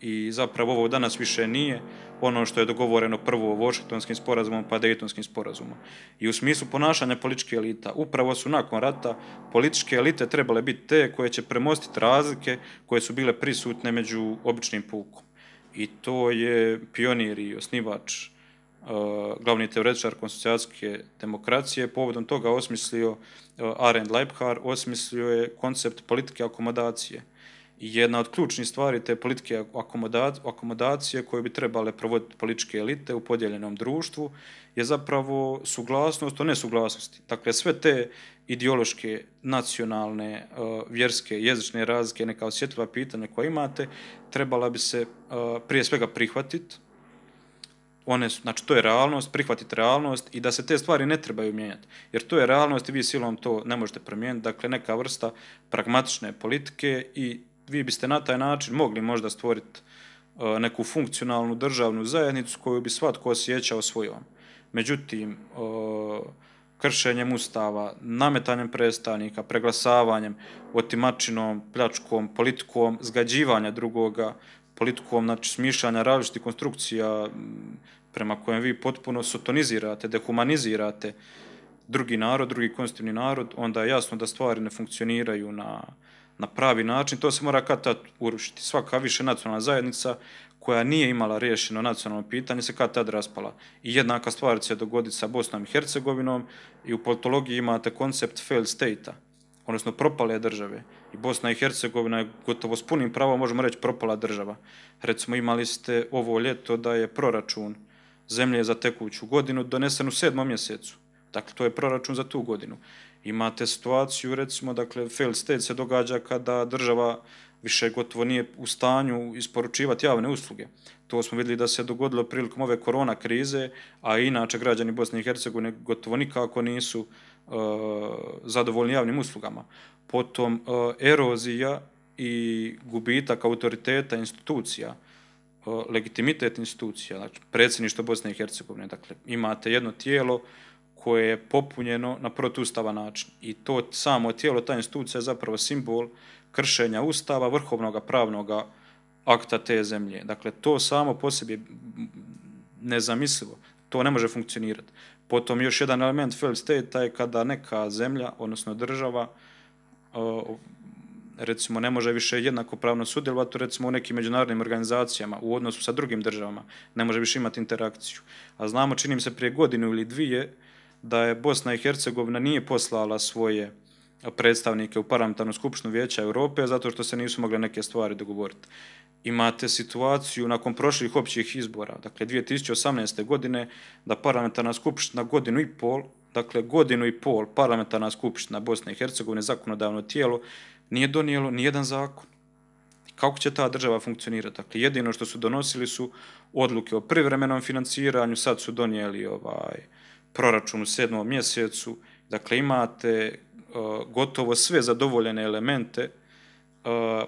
i zapravo ovo danas više nije ono što je dogovoreno prvo Washingtonskim sporazumom pa dejtonskim sporazumom. I u smislu ponašanja političke elita, upravo su nakon rata političke elite trebale biti te koje će premostiti razlike koje su bile prisutne među običnim pukom i to je pionir i osnivač, uh, glavni teoretičar konsocijacijske demokracije, povodom toga osmislio, uh, Arend Leibhar, osmislio je koncept politike akomodacije jedna od ključnih stvari te politike akomodacije koje bi trebale provoditi političke elite u podijeljenom društvu je zapravo suglasnost o nesuglasnosti. Dakle, sve te ideološke, nacionalne, e, vjerske, jezične razlike, neka osjetljiva pitanja koja imate, trebala bi se e, prije svega prihvatiti, one znači to je realnost, prihvatiti realnost i da se te stvari ne trebaju mijenjati. Jer to je realnost i vi silom to ne možete promijeniti. Dakle, neka vrsta pragmatične politike i vi biste na taj način mogli možda stvoriti e, neku funkcionalnu državnu zajednicu koju bi svatko osjećao svojom. Međutim, e, kršenjem ustava, nametanjem predstavnika, preglasavanjem, otimačinom, pljačkom, politikom zgađivanja drugoga, politikom znači, smišljanja različitih konstrukcija prema kojem vi potpuno sotonizirate, dehumanizirate drugi narod, drugi konstitutivni narod, onda je jasno da stvari ne funkcioniraju na, na pravi način, to se mora kad tad urušiti. Svaka više nacionalna zajednica koja nije imala riješeno nacionalno pitanje se kad tad raspala. I jednaka stvar će dogoditi sa Bosnom i Hercegovinom i u politologiji imate koncept failed state-a, odnosno propale države. I Bosna i Hercegovina je gotovo s punim pravom, možemo reći, propala država. Recimo imali ste ovo ljeto da je proračun zemlje za tekuću godinu donesen u sedmom mjesecu. Dakle, to je proračun za tu godinu. Imate situaciju, recimo, dakle, failed state se događa kada država više gotovo nije u stanju isporučivati javne usluge. To smo vidjeli da se dogodilo prilikom ove korona krize, a inače građani Bosne i Hercegovine gotovo nikako nisu e, zadovoljni javnim uslugama. Potom e, erozija i gubitak autoriteta institucija, e, legitimitet institucija, znači predsjedništvo Bosne i Hercegovine. Dakle, imate jedno tijelo koje je popunjeno na protustavan način. I to samo tijelo, ta institucija je zapravo simbol kršenja ustava, vrhovnog pravnog akta te zemlje. Dakle, to samo po sebi je nezamislivo. To ne može funkcionirati. Potom još jedan element failed state je kada neka zemlja, odnosno država, recimo ne može više jednakopravno sudjelovati recimo u nekim međunarodnim organizacijama u odnosu sa drugim državama, ne može više imati interakciju. A znamo, činim se prije godinu ili dvije, da je Bosna i Hercegovina nije poslala svoje predstavnike u parlamentarnu skupštinu Vijeća Europe zato što se nisu mogle neke stvari dogovoriti. Imate situaciju nakon prošlih općih izbora, dakle 2018. godine, da parlamentarna skupština godinu i pol, dakle godinu i pol parlamentarna skupština Bosne i Hercegovine, zakonodavno tijelo, nije donijelo nijedan zakon. Kako će ta država funkcionirati? Dakle, jedino što su donosili su odluke o privremenom financiranju, sad su donijeli ovaj, proračun u sedmom mjesecu, dakle imate e, gotovo sve zadovoljene elemente e,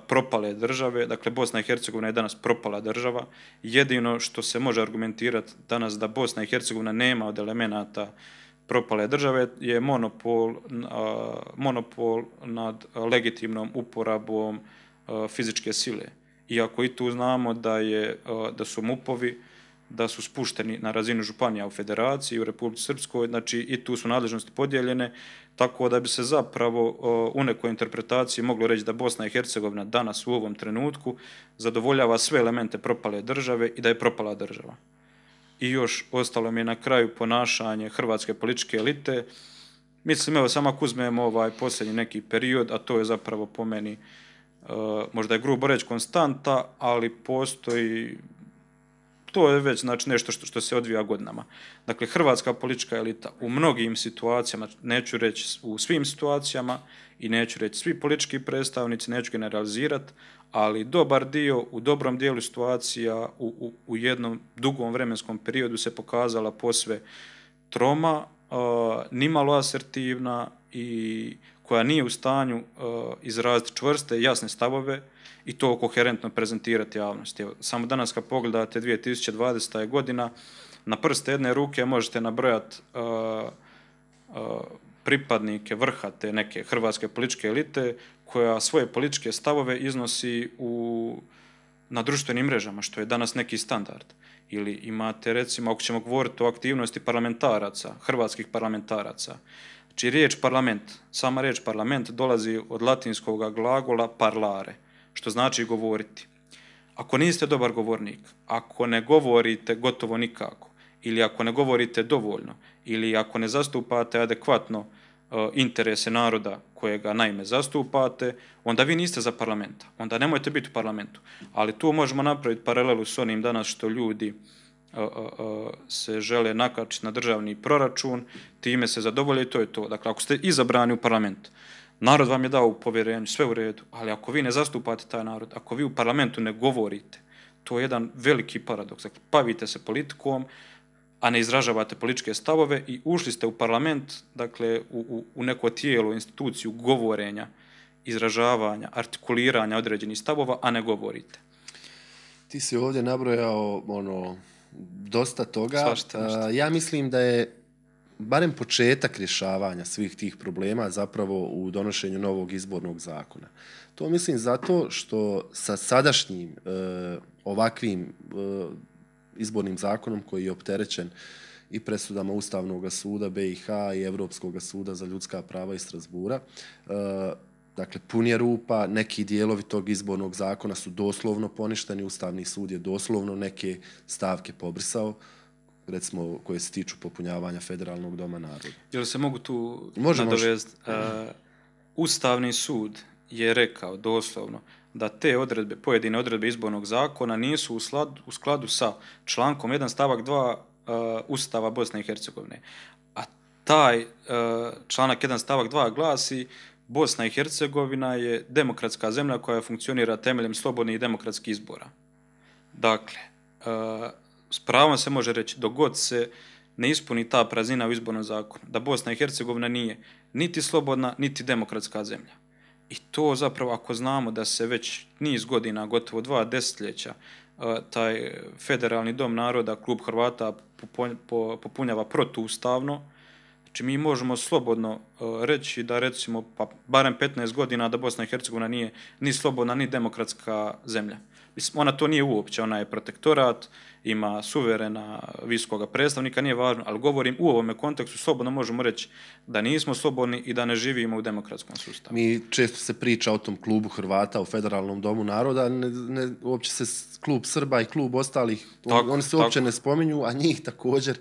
propale države, dakle Bosna i Hercegovina je danas propala država, jedino što se može argumentirati danas da Bosna i Hercegovina nema od elemenata propale države je monopol, nad legitimnom uporabom e, fizičke sile. Iako i tu znamo da, je, da su mupovi da su spušteni na razinu županija u federaciji, u Republici Srpskoj, znači i tu su nadležnosti podijeljene, tako da bi se zapravo u nekoj interpretaciji moglo reći da Bosna i Hercegovina danas u ovom trenutku zadovoljava sve elemente propale države i da je propala država. I još ostalo mi je na kraju ponašanje hrvatske političke elite. Mislim, evo, samo ako uzmemo ovaj posljednji neki period, a to je zapravo po meni, e, možda je grubo reći konstanta, ali postoji to je već znači, nešto što, što se odvija godinama. Dakle, hrvatska politička elita u mnogim situacijama, neću reći u svim situacijama i neću reći svi politički predstavnici, neću generalizirati, ali dobar dio, u dobrom dijelu situacija u, jednom dugom vremenskom periodu se pokazala posve troma, nimalo asertivna i koja nije u stanju uh, izraziti čvrste i jasne stavove i to koherentno prezentirati javnosti. samo danas kad pogledate 2020. godina, na prste jedne ruke možete nabrojati uh, uh, pripadnike vrha te neke hrvatske političke elite koja svoje političke stavove iznosi na društvenim mrežama, što je danas neki standard. Ili imate, recimo, ako ćemo govoriti o aktivnosti parlamentaraca, hrvatskih parlamentaraca, Či znači, riječ parlament, sama riječ parlament dolazi od latinskog glagola parlare, što znači govoriti. Ako niste dobar govornik, ako ne govorite gotovo nikako, ili ako ne govorite dovoljno, ili ako ne zastupate adekvatno e, interese naroda kojega naime zastupate, onda vi niste za parlamenta, onda nemojte biti u parlamentu. Ali tu možemo napraviti paralelu s onim danas što ljudi se žele nakačiti na državni proračun, time se zadovolje i to je to. Dakle, ako ste izabrani u parlament, narod vam je dao povjerenje sve u redu, ali ako vi ne zastupate taj narod, ako vi u parlamentu ne govorite, to je jedan veliki paradoks. Dakle, se politikom, a ne izražavate političke stavove i ušli ste u parlament, dakle, u, u neko tijelo, instituciju govorenja, izražavanja, artikuliranja određenih stavova, a ne govorite. Ti si ovdje nabrojao ono, dosta toga. ja mislim da je barem početak rješavanja svih tih problema zapravo u donošenju novog izbornog zakona. To mislim zato što sa sadašnjim e, ovakvim e, izbornim zakonom koji je opterećen i presudama Ustavnog suda BiH i Europskog suda za ljudska prava i Strasbura, e, dakle pun je rupa, neki dijelovi tog izbornog zakona su doslovno poništeni, Ustavni sud je doslovno neke stavke pobrisao, recimo koje se tiču popunjavanja Federalnog doma naroda. Jel se mogu tu može, Ustavni sud je rekao doslovno da te odredbe, pojedine odredbe izbornog zakona nisu u, skladu sa člankom 1 stavak 2 Ustava Bosne i Hercegovine. A taj članak 1 stavak 2 glasi Bosna i Hercegovina je demokratska zemlja koja funkcionira temeljem slobodnih i demokratskih izbora. Dakle, e, s pravom se može reći dok se ne ispuni ta prazina u izbornom zakonu, da Bosna i Hercegovina nije niti slobodna, niti demokratska zemlja. I to zapravo ako znamo da se već niz godina, gotovo dva desetljeća, e, taj federalni dom naroda, klub Hrvata popunjava protuustavno, Znači mi možemo slobodno e, reći da recimo pa barem 15 godina da Bosna i Hercegovina nije ni slobodna ni demokratska zemlja. ona to nije uopće, ona je protektorat, ima suverena visokoga predstavnika, nije važno, ali govorim u ovome kontekstu, slobodno možemo reći da nismo slobodni i da ne živimo u demokratskom sustavu. Mi često se priča o tom klubu Hrvata u Federalnom domu naroda, ne, ne uopće se klub Srba i klub ostalih, oni se uopće ne spominju, a njih također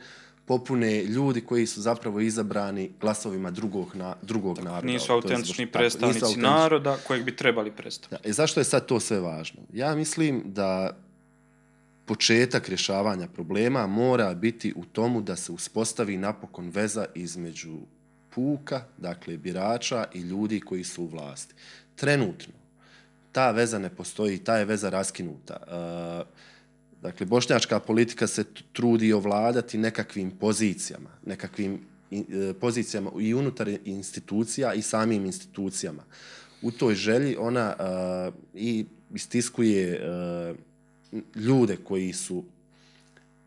popune ljudi koji su zapravo izabrani glasovima drugog, na, drugog naroda. Nisu autentični predstavnici naroda kojeg bi trebali predstaviti. E zašto je sad to sve važno? Ja mislim da početak rješavanja problema mora biti u tomu da se uspostavi napokon veza između puka, dakle birača i ljudi koji su u vlasti. Trenutno ta veza ne postoji, ta je veza raskinuta. E, Dakle, bošnjačka politika se trudi ovladati nekakvim pozicijama, nekakvim e, pozicijama i unutar institucija i samim institucijama. U toj želji ona i istiskuje e, ljude koji su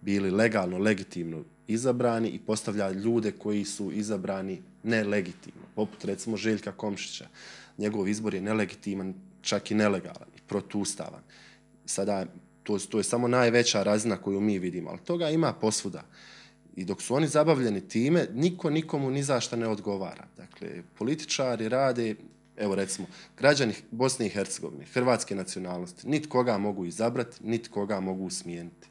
bili legalno, legitimno izabrani i postavlja ljude koji su izabrani nelegitimno. Poput recimo Željka Komšića. Njegov izbor je nelegitiman, čak i nelegalan i protustavan. Sada to, je samo najveća razina koju mi vidimo, ali toga ima posvuda. I dok su oni zabavljeni time, niko nikomu ni zašto ne odgovara. Dakle, političari rade, evo recimo, građani Bosne i Hercegovine, hrvatske nacionalnosti, nit koga mogu izabrati, nit koga mogu smijeniti.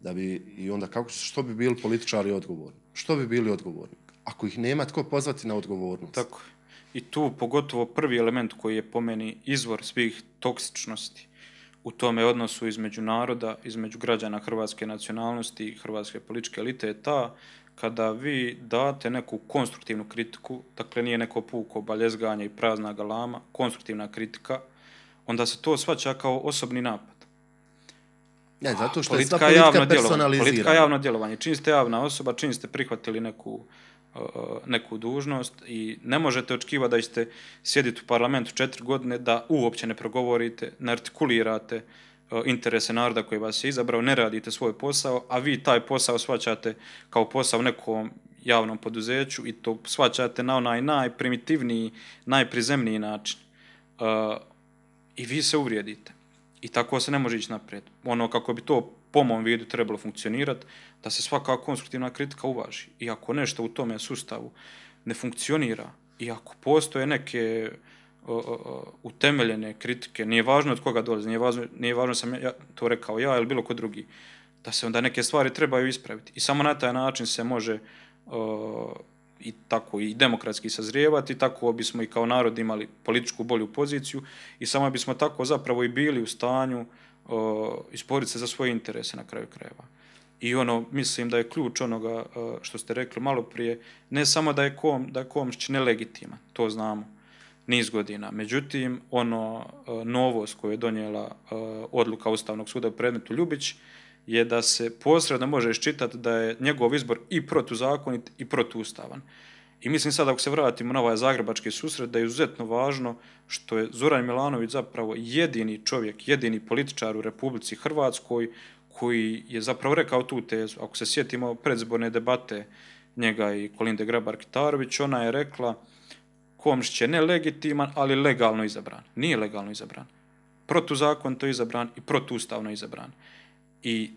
Da bi, I onda kako, što bi bili političari odgovorni? Što bi bili odgovorni? Ako ih nema tko pozvati na odgovornost. Tako I tu pogotovo prvi element koji je po meni izvor svih toksičnosti u tome odnosu između naroda, između građana hrvatske nacionalnosti i hrvatske političke elite je ta kada vi date neku konstruktivnu kritiku, dakle nije neko puko baljezganje i prazna galama, konstruktivna kritika, onda se to svača kao osobni napad. Ne, zato što je politika javno djelovanje. Politika javno djelovanje. Čim ste javna osoba, čim ste prihvatili neku neku dužnost i ne možete očekivati da ćete sjediti u parlamentu četiri godine da uopće ne progovorite, ne artikulirate interese naroda koji vas je izabrao, ne radite svoj posao, a vi taj posao svaćate kao posao nekom javnom poduzeću i to svaćate na onaj najprimitivniji, najprizemniji način. I vi se uvrijedite. I tako se ne može ići naprijed. Ono kako bi to po mom vidu trebalo funkcionirati, da se svaka konstruktivna kritika uvaži. I ako nešto u tome sustavu ne funkcionira, i ako postoje neke utemeljene kritike, nije važno od koga dolazi, nije važno, nije sam ja, to rekao ja ili bilo ko drugi, da se onda neke stvari trebaju ispraviti. I samo na taj način se može i tako i demokratski sazrijevati, tako bismo i kao narod imali političku bolju poziciju i samo bismo tako zapravo i bili u stanju o, izboriti se za svoje interese na kraju krajeva. I ono, mislim da je ključ onoga e, što ste rekli malo prije, ne samo da je, kom, da nelegitiman, to znamo, niz godina. Međutim, ono e, novost koju je donijela e, odluka Ustavnog suda u predmetu Ljubić je da se posredno može iščitati da je njegov izbor i protuzakonit i protuustavan. I mislim sad ako se vratimo na ovaj zagrebački susret da je izuzetno važno što je Zoran Milanović zapravo jedini čovjek, jedini političar u Republici Hrvatskoj koji je zapravo rekao tu tezu. Ako se sjetimo predzborne debate njega i Kolinde Grabar-Kitarović, ona je rekla Komšić je nelegitiman, ali legalno izabran. Nije legalno izabran. Protuzakonito izabran i protuustavno izabran. I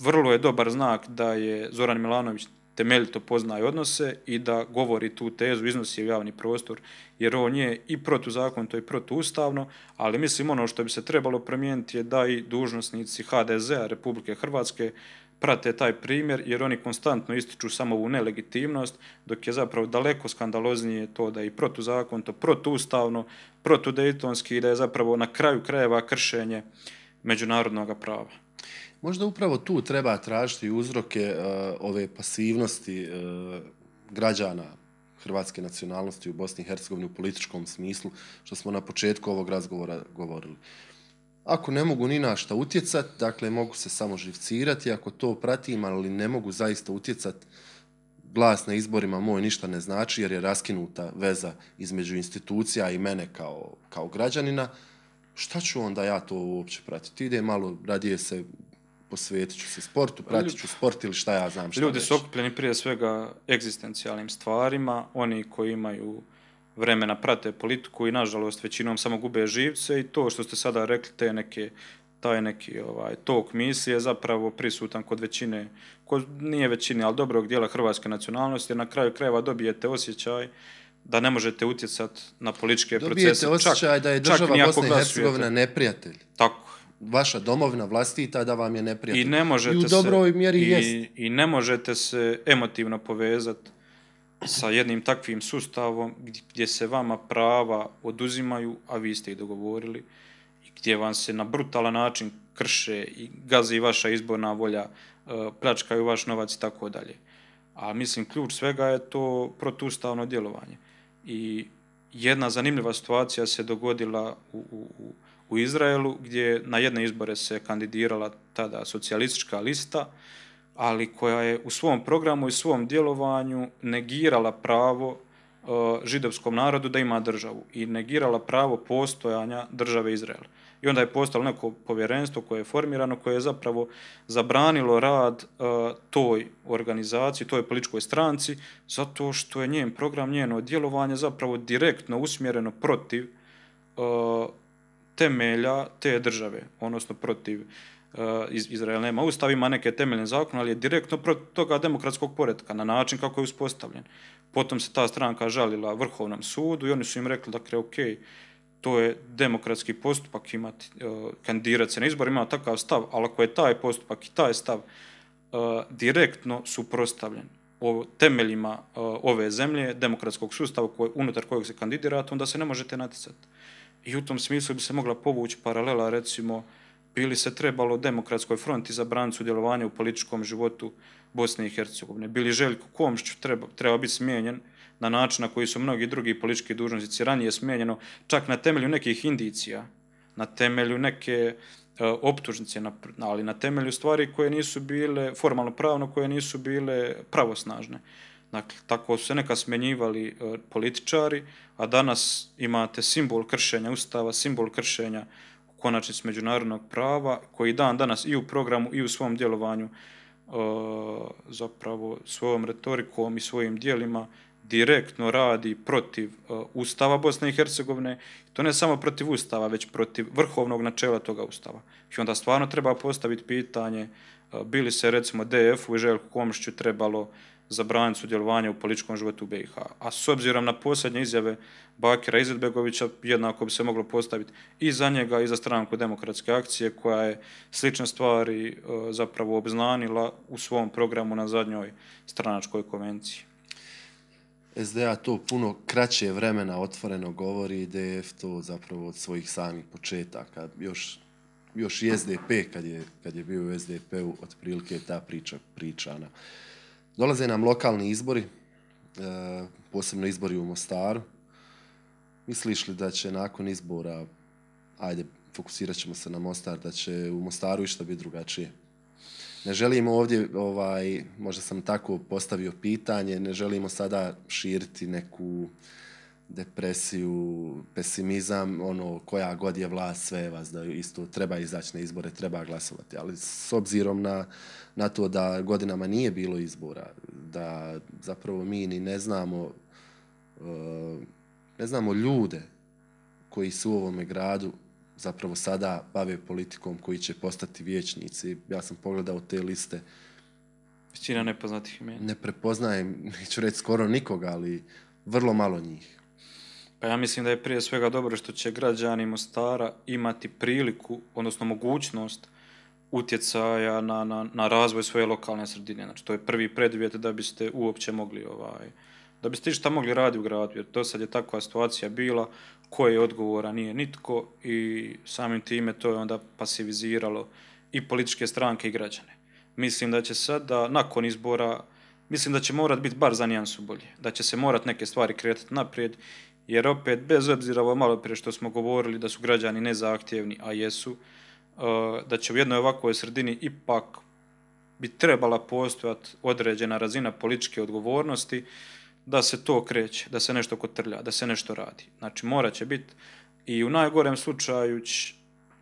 vrlo je dobar znak da je Zoran Milanović temeljito poznaje odnose i da govori tu tezu, iznosi je javni prostor, jer on je i protuzakonito i protuustavno, ali mislim ono što bi se trebalo promijeniti je da i dužnosnici HDZ-a Republike Hrvatske prate taj primjer jer oni konstantno ističu samo ovu nelegitimnost, dok je zapravo daleko skandaloznije to da je i protuzakonito, protuustavno, protudejtonski i da je zapravo na kraju krajeva kršenje međunarodnog prava. Možda upravo tu treba tražiti uzroke e, ove pasivnosti e, građana hrvatske nacionalnosti u Bosni i Hercegovini u političkom smislu, što smo na početku ovog razgovora govorili. Ako ne mogu ni na šta dakle mogu se samo živcirati, ako to pratim, ali ne mogu zaista utjecati, glas na izborima moj ništa ne znači jer je raskinuta veza između institucija i mene kao, kao građanina, šta ću onda ja to uopće pratiti? Ide malo, radije se posvetit ću se sportu, pratit ću sport ili šta ja znam šta Ljudi su okupljeni prije svega egzistencijalnim stvarima, oni koji imaju vremena prate politiku i nažalost većinom samo gube živce i to što ste sada rekli, te neke taj neki ovaj, tok misije je zapravo prisutan kod većine, kod nije većine, ali dobrog dijela hrvatske nacionalnosti, na kraju krajeva dobijete osjećaj da ne možete utjecati na političke procese. Dobijete osjećaj da je država Bosna i Hercegovina neprijatelj. Tako vaša domovina vlastita da vam je neprijatno. I ne možete se, mjeri i, I ne možete se emotivno povezati sa jednim takvim sustavom gdje se vama prava oduzimaju, a vi ste ih dogovorili, gdje vam se na brutalan način krše i gazi vaša izborna volja, e, pljačkaju vaš novac i tako dalje. A mislim, ključ svega je to protustavno djelovanje. I jedna zanimljiva situacija se dogodila u u Izraelu gdje na jedne izbore se kandidirala tada socijalistička lista, ali koja je u svom programu i svom djelovanju negirala pravo e, židovskom narodu da ima državu i negirala pravo postojanja države Izraela. I onda je postalo neko povjerenstvo koje je formirano, koje je zapravo zabranilo rad e, toj organizaciji, toj političkoj stranci, zato što je njen program, njeno djelovanje zapravo direktno usmjereno protiv e, temelja te države, odnosno protiv e, Izrael nema ustav, ima neke temeljne zakone, ali je direktno protiv toga demokratskog poretka na način kako je uspostavljen. Potom se ta stranka žalila Vrhovnom sudu i oni su im rekli da dakle, ok, to je demokratski postupak imati, uh, e, kandidirati se na izbor, ima takav stav, ali ako je taj postupak i taj stav e, direktno suprostavljen o temeljima ove zemlje, demokratskog sustava koje, unutar kojeg se kandidirate, onda se ne možete naticati. I u tom smislu bi se mogla povući paralela recimo bili se trebalo demokratskoj fronti za brancu djelovanja u političkom životu Bosne i Hercegovine. Bili Željko Komšć treba, treba biti smijenjen na način na koji su mnogi drugi politički dužnosnici ranije smijenjeno, čak na temelju nekih indicija, na temelju neke e, optužnice, ali na temelju stvari koje nisu bile formalno pravno, koje nisu bile pravosnažne. Dakle, tako su se neka smjenjivali e, političari, a danas imate simbol kršenja Ustava, simbol kršenja u konačnici međunarodnog prava, koji dan danas i u programu i u svom djelovanju e, zapravo svojom retorikom i svojim dijelima direktno radi protiv e, Ustava Bosne i Hercegovine, to ne samo protiv Ustava, već protiv vrhovnog načela toga Ustava. I onda stvarno treba postaviti pitanje, bili se recimo DF-u i Željku Komšiću trebalo zabraniti sudjelovanje u političkom životu BiH. A s obzirom na posljednje izjave Bakira Izetbegovića, jednako bi se moglo postaviti i za njega i za stranku demokratske akcije koja je slične stvari e, zapravo obznanila u svom programu na zadnjoj stranačkoj konvenciji. SDA to puno kraće vremena otvoreno govori, DF to zapravo od svojih samih početaka. Još, još i SDP, kad je, kad je bio u SDP-u, otprilike ta priča pričana. Dolaze nam lokalni izbori, e, posebno izbori u Mostaru. Mi slišli da će nakon izbora, ajde, fokusirat ćemo se na Mostar, da će u Mostaru išta biti drugačije? Ne želimo ovdje, ovaj, možda sam tako postavio pitanje, ne želimo sada širiti neku depresiju, pesimizam, ono koja god je vlast sve vas da isto treba izaći na izbore, treba glasovati. Ali s obzirom na, na to da godinama nije bilo izbora, da zapravo mi ni ne znamo eh, ne znamo ljude koji su u ovome gradu zapravo sada bave politikom koji će postati vijećnici. Ja sam pogledao te liste. Većina nepoznatih imena. Ne prepoznajem, neću reći skoro nikoga, ali vrlo malo njih. Pa ja mislim da je prije svega dobro što će građani Mostara imati priliku, odnosno mogućnost utjecaja na, razvoj svoje lokalne sredine. Znači, to je prvi preduvjet da biste uopće mogli ovaj, da biste šta mogli raditi u gradu, jer do sad je takva situacija bila, koje je odgovora nije nitko i samim time to je onda pasiviziralo i političke stranke i građane. Mislim da će sada, nakon izbora, mislim da će morat biti bar za nijansu bolje, da će se morat neke stvari kretati naprijed jer opet, bez obzira ovo malo prije što smo govorili da su građani nezahtjevni, a jesu, uh, da će u jednoj ovakvoj sredini ipak bi trebala postojati određena razina političke odgovornosti da se to kreće, da se nešto kotrlja, da se nešto radi. Znači mora će biti i u najgorem slučaju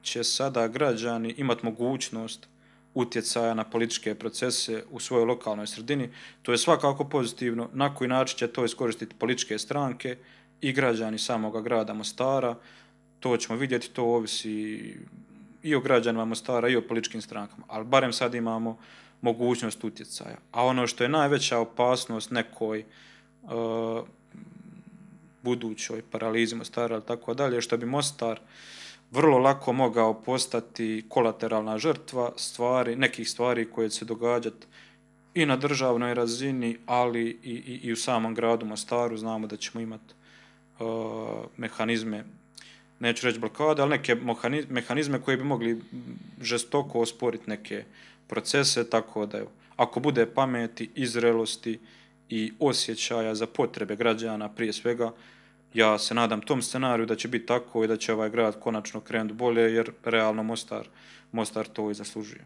će sada građani imati mogućnost utjecaja na političke procese u svojoj lokalnoj sredini. To je svakako pozitivno. Na koji način će to iskoristiti političke stranke, i građani samoga grada Mostara. To ćemo vidjeti, to ovisi i o građanima Mostara i o političkim strankama, ali barem sad imamo mogućnost utjecaja. A ono što je najveća opasnost nekoj e, budućoj paralizi Mostara ili tako dalje, što bi Mostar vrlo lako mogao postati kolateralna žrtva stvari, nekih stvari koje će se događati i na državnoj razini, ali i u samom gradu Mostaru. Znamo da ćemo imati mehanizme, neću reći blokade, ali neke mehanizme koji bi mogli žestoko osporiti neke procese, tako da ako bude pameti, izrelosti i osjećaja za potrebe građana prije svega, ja se nadam tom scenariju da će biti tako i da će ovaj grad konačno krenuti bolje, jer realno Mostar, Mostar to i zaslužuje.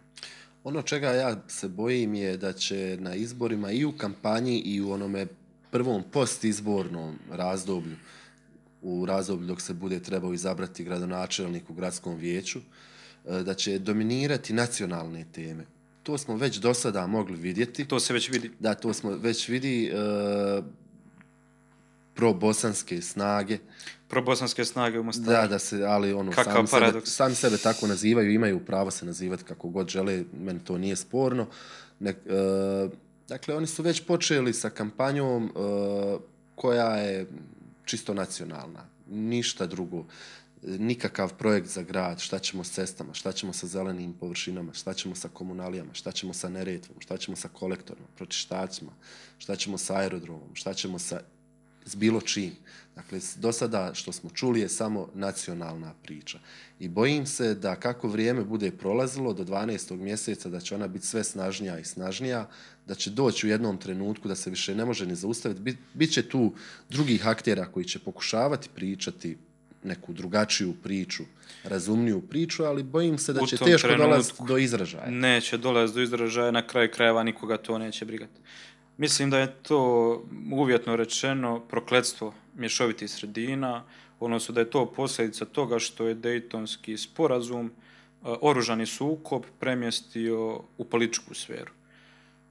Ono čega ja se bojim je da će na izborima i u kampanji i u onome prvom postizbornom razdoblju u razdoblju dok se bude trebao izabrati gradonačelnik u gradskom vijeću, e, da će dominirati nacionalne teme. To smo već do sada mogli vidjeti. To se već vidi. Da, to smo već vidi e, probosanske snage. Probosanske snage u Da, da se, ali ono, Kakav sami paradoks. sebe, sami sebe tako nazivaju, imaju pravo se nazivati kako god žele, meni to nije sporno. E, dakle, oni su već počeli sa kampanjom koja je čisto nacionalna, ništa drugo nikakav projekt za grad, šta ćemo s cestama, šta ćemo sa zelenim površinama, šta ćemo sa komunalijama, šta ćemo sa neretvom, šta ćemo sa kolektorima, pročištačima, šta ćemo sa aerodromom, šta ćemo sa s bilo čim. Dakle, do sada što smo čuli je samo nacionalna priča. I bojim se da kako vrijeme bude prolazilo do 12. mjeseca, da će ona biti sve snažnija i snažnija, da će doći u jednom trenutku da se više ne može ni zaustaviti. bit biće tu drugih aktera koji će pokušavati pričati neku drugačiju priču, razumniju priču, ali bojim se da će teško dolaziti do izražaja. Neće dolaziti do izražaja, na kraju krajeva nikoga to neće brigati. Mislim da je to uvjetno rečeno prokletstvo mješovitih sredina, odnosno da je to posljedica toga što je Dejtonski sporazum e, oružani sukob premjestio u političku sferu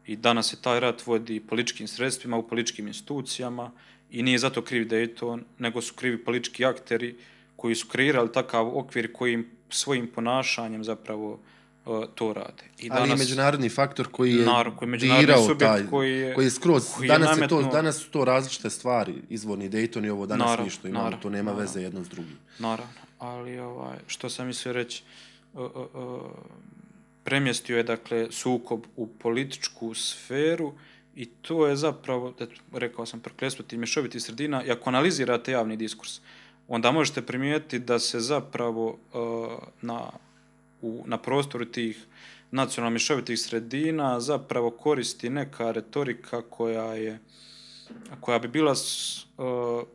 i danas se taj rat vodi političkim sredstvima u političkim institucijama i nije zato krivi Dayton, nego su krivi politički akteri koji su kreirali takav okvir koji svojim ponašanjem zapravo e, to rade. I danas, Ali međunarodni faktor koji je koji koji je, koji je skroz, danas, to, danas su to različite stvari, izvorni Dayton i ovo danas ništa imamo, to nema veze jedno s drugim. Naravno. Ali ovaj, što sam mislio reći, e, e, premjestio je dakle sukob u političku sferu i to je zapravo, rekao sam, prokletstvo tih mješovitih sredina i ako analizirate javni diskurs, onda možete primijetiti da se zapravo eh, na, prostoru tih nacionalno mješovitih sredina zapravo koristi neka retorika koja je koja bi bila eh,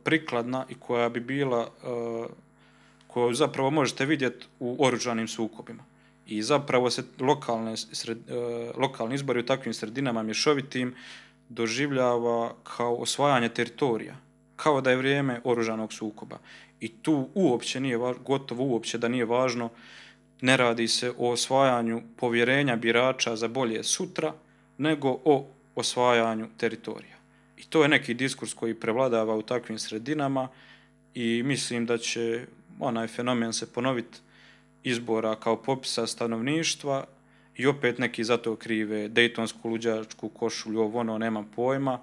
prikladna i koja bi bila eh, koju zapravo možete vidjeti u oružanim sukobima i zapravo se e, lokalni izbori u takvim sredinama mješovitim doživljava kao osvajanje teritorija, kao da je vrijeme oružanog sukoba. I tu uopće nije gotovo uopće da nije važno, ne radi se o osvajanju povjerenja birača za bolje sutra, nego o osvajanju teritorija. I to je neki diskurs koji prevladava u takvim sredinama i mislim da će onaj fenomen se ponoviti izbora kao popisa stanovništva i opet neki za krive Dejtonsku luđačku košulju, ovo ono, nema pojma.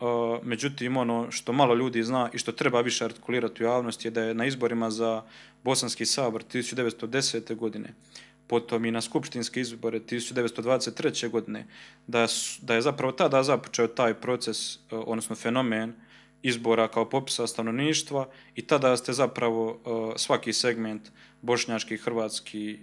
E, međutim, ono što malo ljudi zna i što treba više artikulirati u javnosti je da je na izborima za Bosanski sabor 1910. godine potom i na skupštinske izbore 1923. godine, da, da je zapravo tada započeo taj proces, e, odnosno fenomen izbora kao popisa stanovništva i tada ste zapravo e, svaki segment bošnjački, hrvatski, e,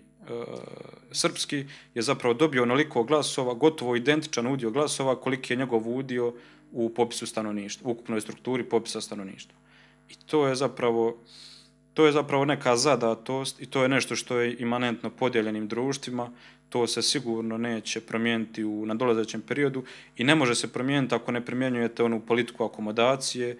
srpski je zapravo dobio onoliko glasova, gotovo identičan udio glasova koliki je njegov udio u popisu stanovništva, u ukupnoj strukturi popisa stanovništva. I to je zapravo to je zapravo neka zadatost i to je nešto što je imanentno podijeljenim društvima, to se sigurno neće promijeniti u nadolazećem periodu i ne može se promijeniti ako ne primjenjujete onu politiku akomodacije,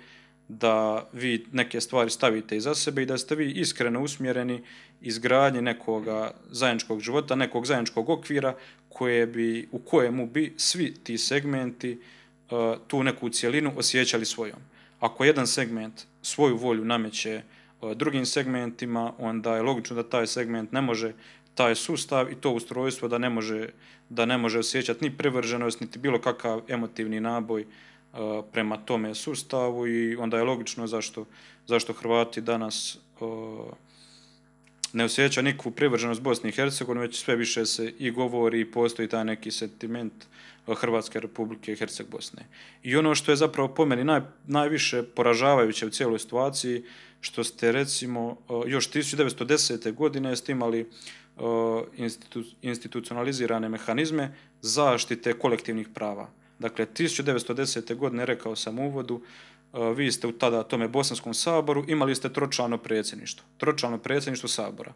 da vi neke stvari stavite iza sebe i da ste vi iskreno usmjereni izgradnji nekoga zajedničkog života, nekog zajedničkog okvira koje bi, u kojemu bi svi ti segmenti eh, tu neku cjelinu osjećali svojom. Ako jedan segment svoju volju nameće E, drugim segmentima, onda je logično da taj segment ne može taj sustav i to ustrojstvo da ne može, da ne može osjećati ni privrženost, niti bilo kakav emotivni naboj e, prema tome sustavu i onda je logično zašto, zašto Hrvati danas e, ne osjećaju nikakvu privrženost Bosni i već sve više se i govori i postoji taj neki sentiment Hrvatske republike i Herceg Bosne. I ono što je zapravo po meni najviše poražavajuće u cijeloj situaciji što ste recimo e, još 1910. godine ste imali e, institucionalizirane mehanizme zaštite kolektivnih prava. Dakle, 1910. godine, rekao sam u uvodu, e, vi ste u tada tome Bosanskom saboru, imali ste tročlano predsjedništvo, tročlano predsjedništvo sabora.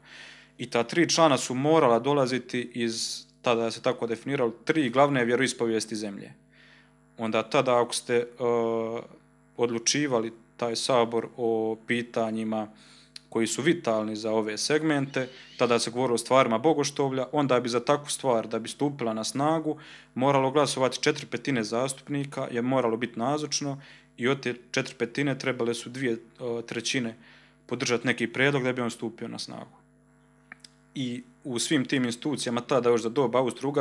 I ta tri člana su morala dolaziti iz, tada se tako definiralo, tri glavne vjeroispovijesti zemlje. Onda tada ako ste odlučivali taj sabor o pitanjima koji su vitalni za ove segmente, tada se govorilo o stvarima Bogoštovlja, onda bi za takvu stvar da bi stupila na snagu moralo glasovati četiri petine zastupnika, je moralo biti nazočno i od te četiri petine trebale su dvije trećine podržati neki predlog da bi on stupio na snagu. I u svim tim institucijama tada još za doba austro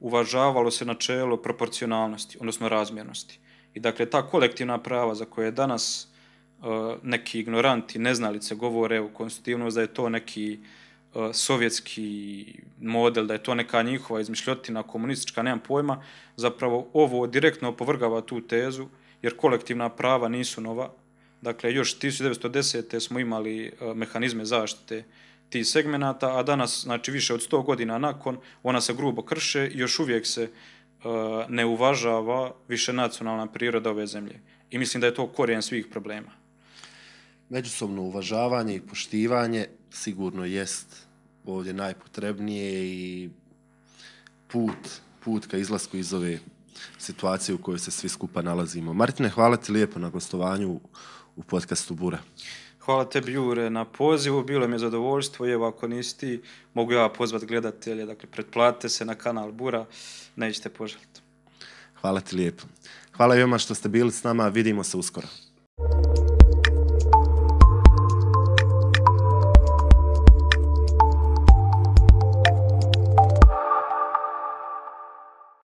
uvažavalo se načelo proporcionalnosti, odnosno razmjernosti. I dakle, ta kolektivna prava za koje danas e, neki ignoranti, neznalice govore u konstitutivnost da je to neki e, sovjetski model, da je to neka njihova izmišljotina komunistička, nemam pojma, zapravo ovo direktno opovrgava tu tezu, jer kolektivna prava nisu nova. Dakle, još 1910. smo imali e, mehanizme zaštite tih segmenata, a danas, znači više od 100 godina nakon, ona se grubo krše i još uvijek se E, ne uvažava više nacionalna priroda ove zemlje. I mislim da je to korijen svih problema. Međusobno uvažavanje i poštivanje sigurno jest ovdje najpotrebnije i put, put ka izlasku iz ove situacije u kojoj se svi skupa nalazimo. Martine, hvala ti lijepo na gostovanju u podcastu Bura. Hvala tebi Jure na pozivu, bilo mi je zadovoljstvo i evo ako nisti mogu ja pozvat gledatelje, dakle pretplatite se na kanal Bura, nećete požaliti. Hvala ti lijepo. Hvala i vama što ste bili s nama, vidimo se uskoro.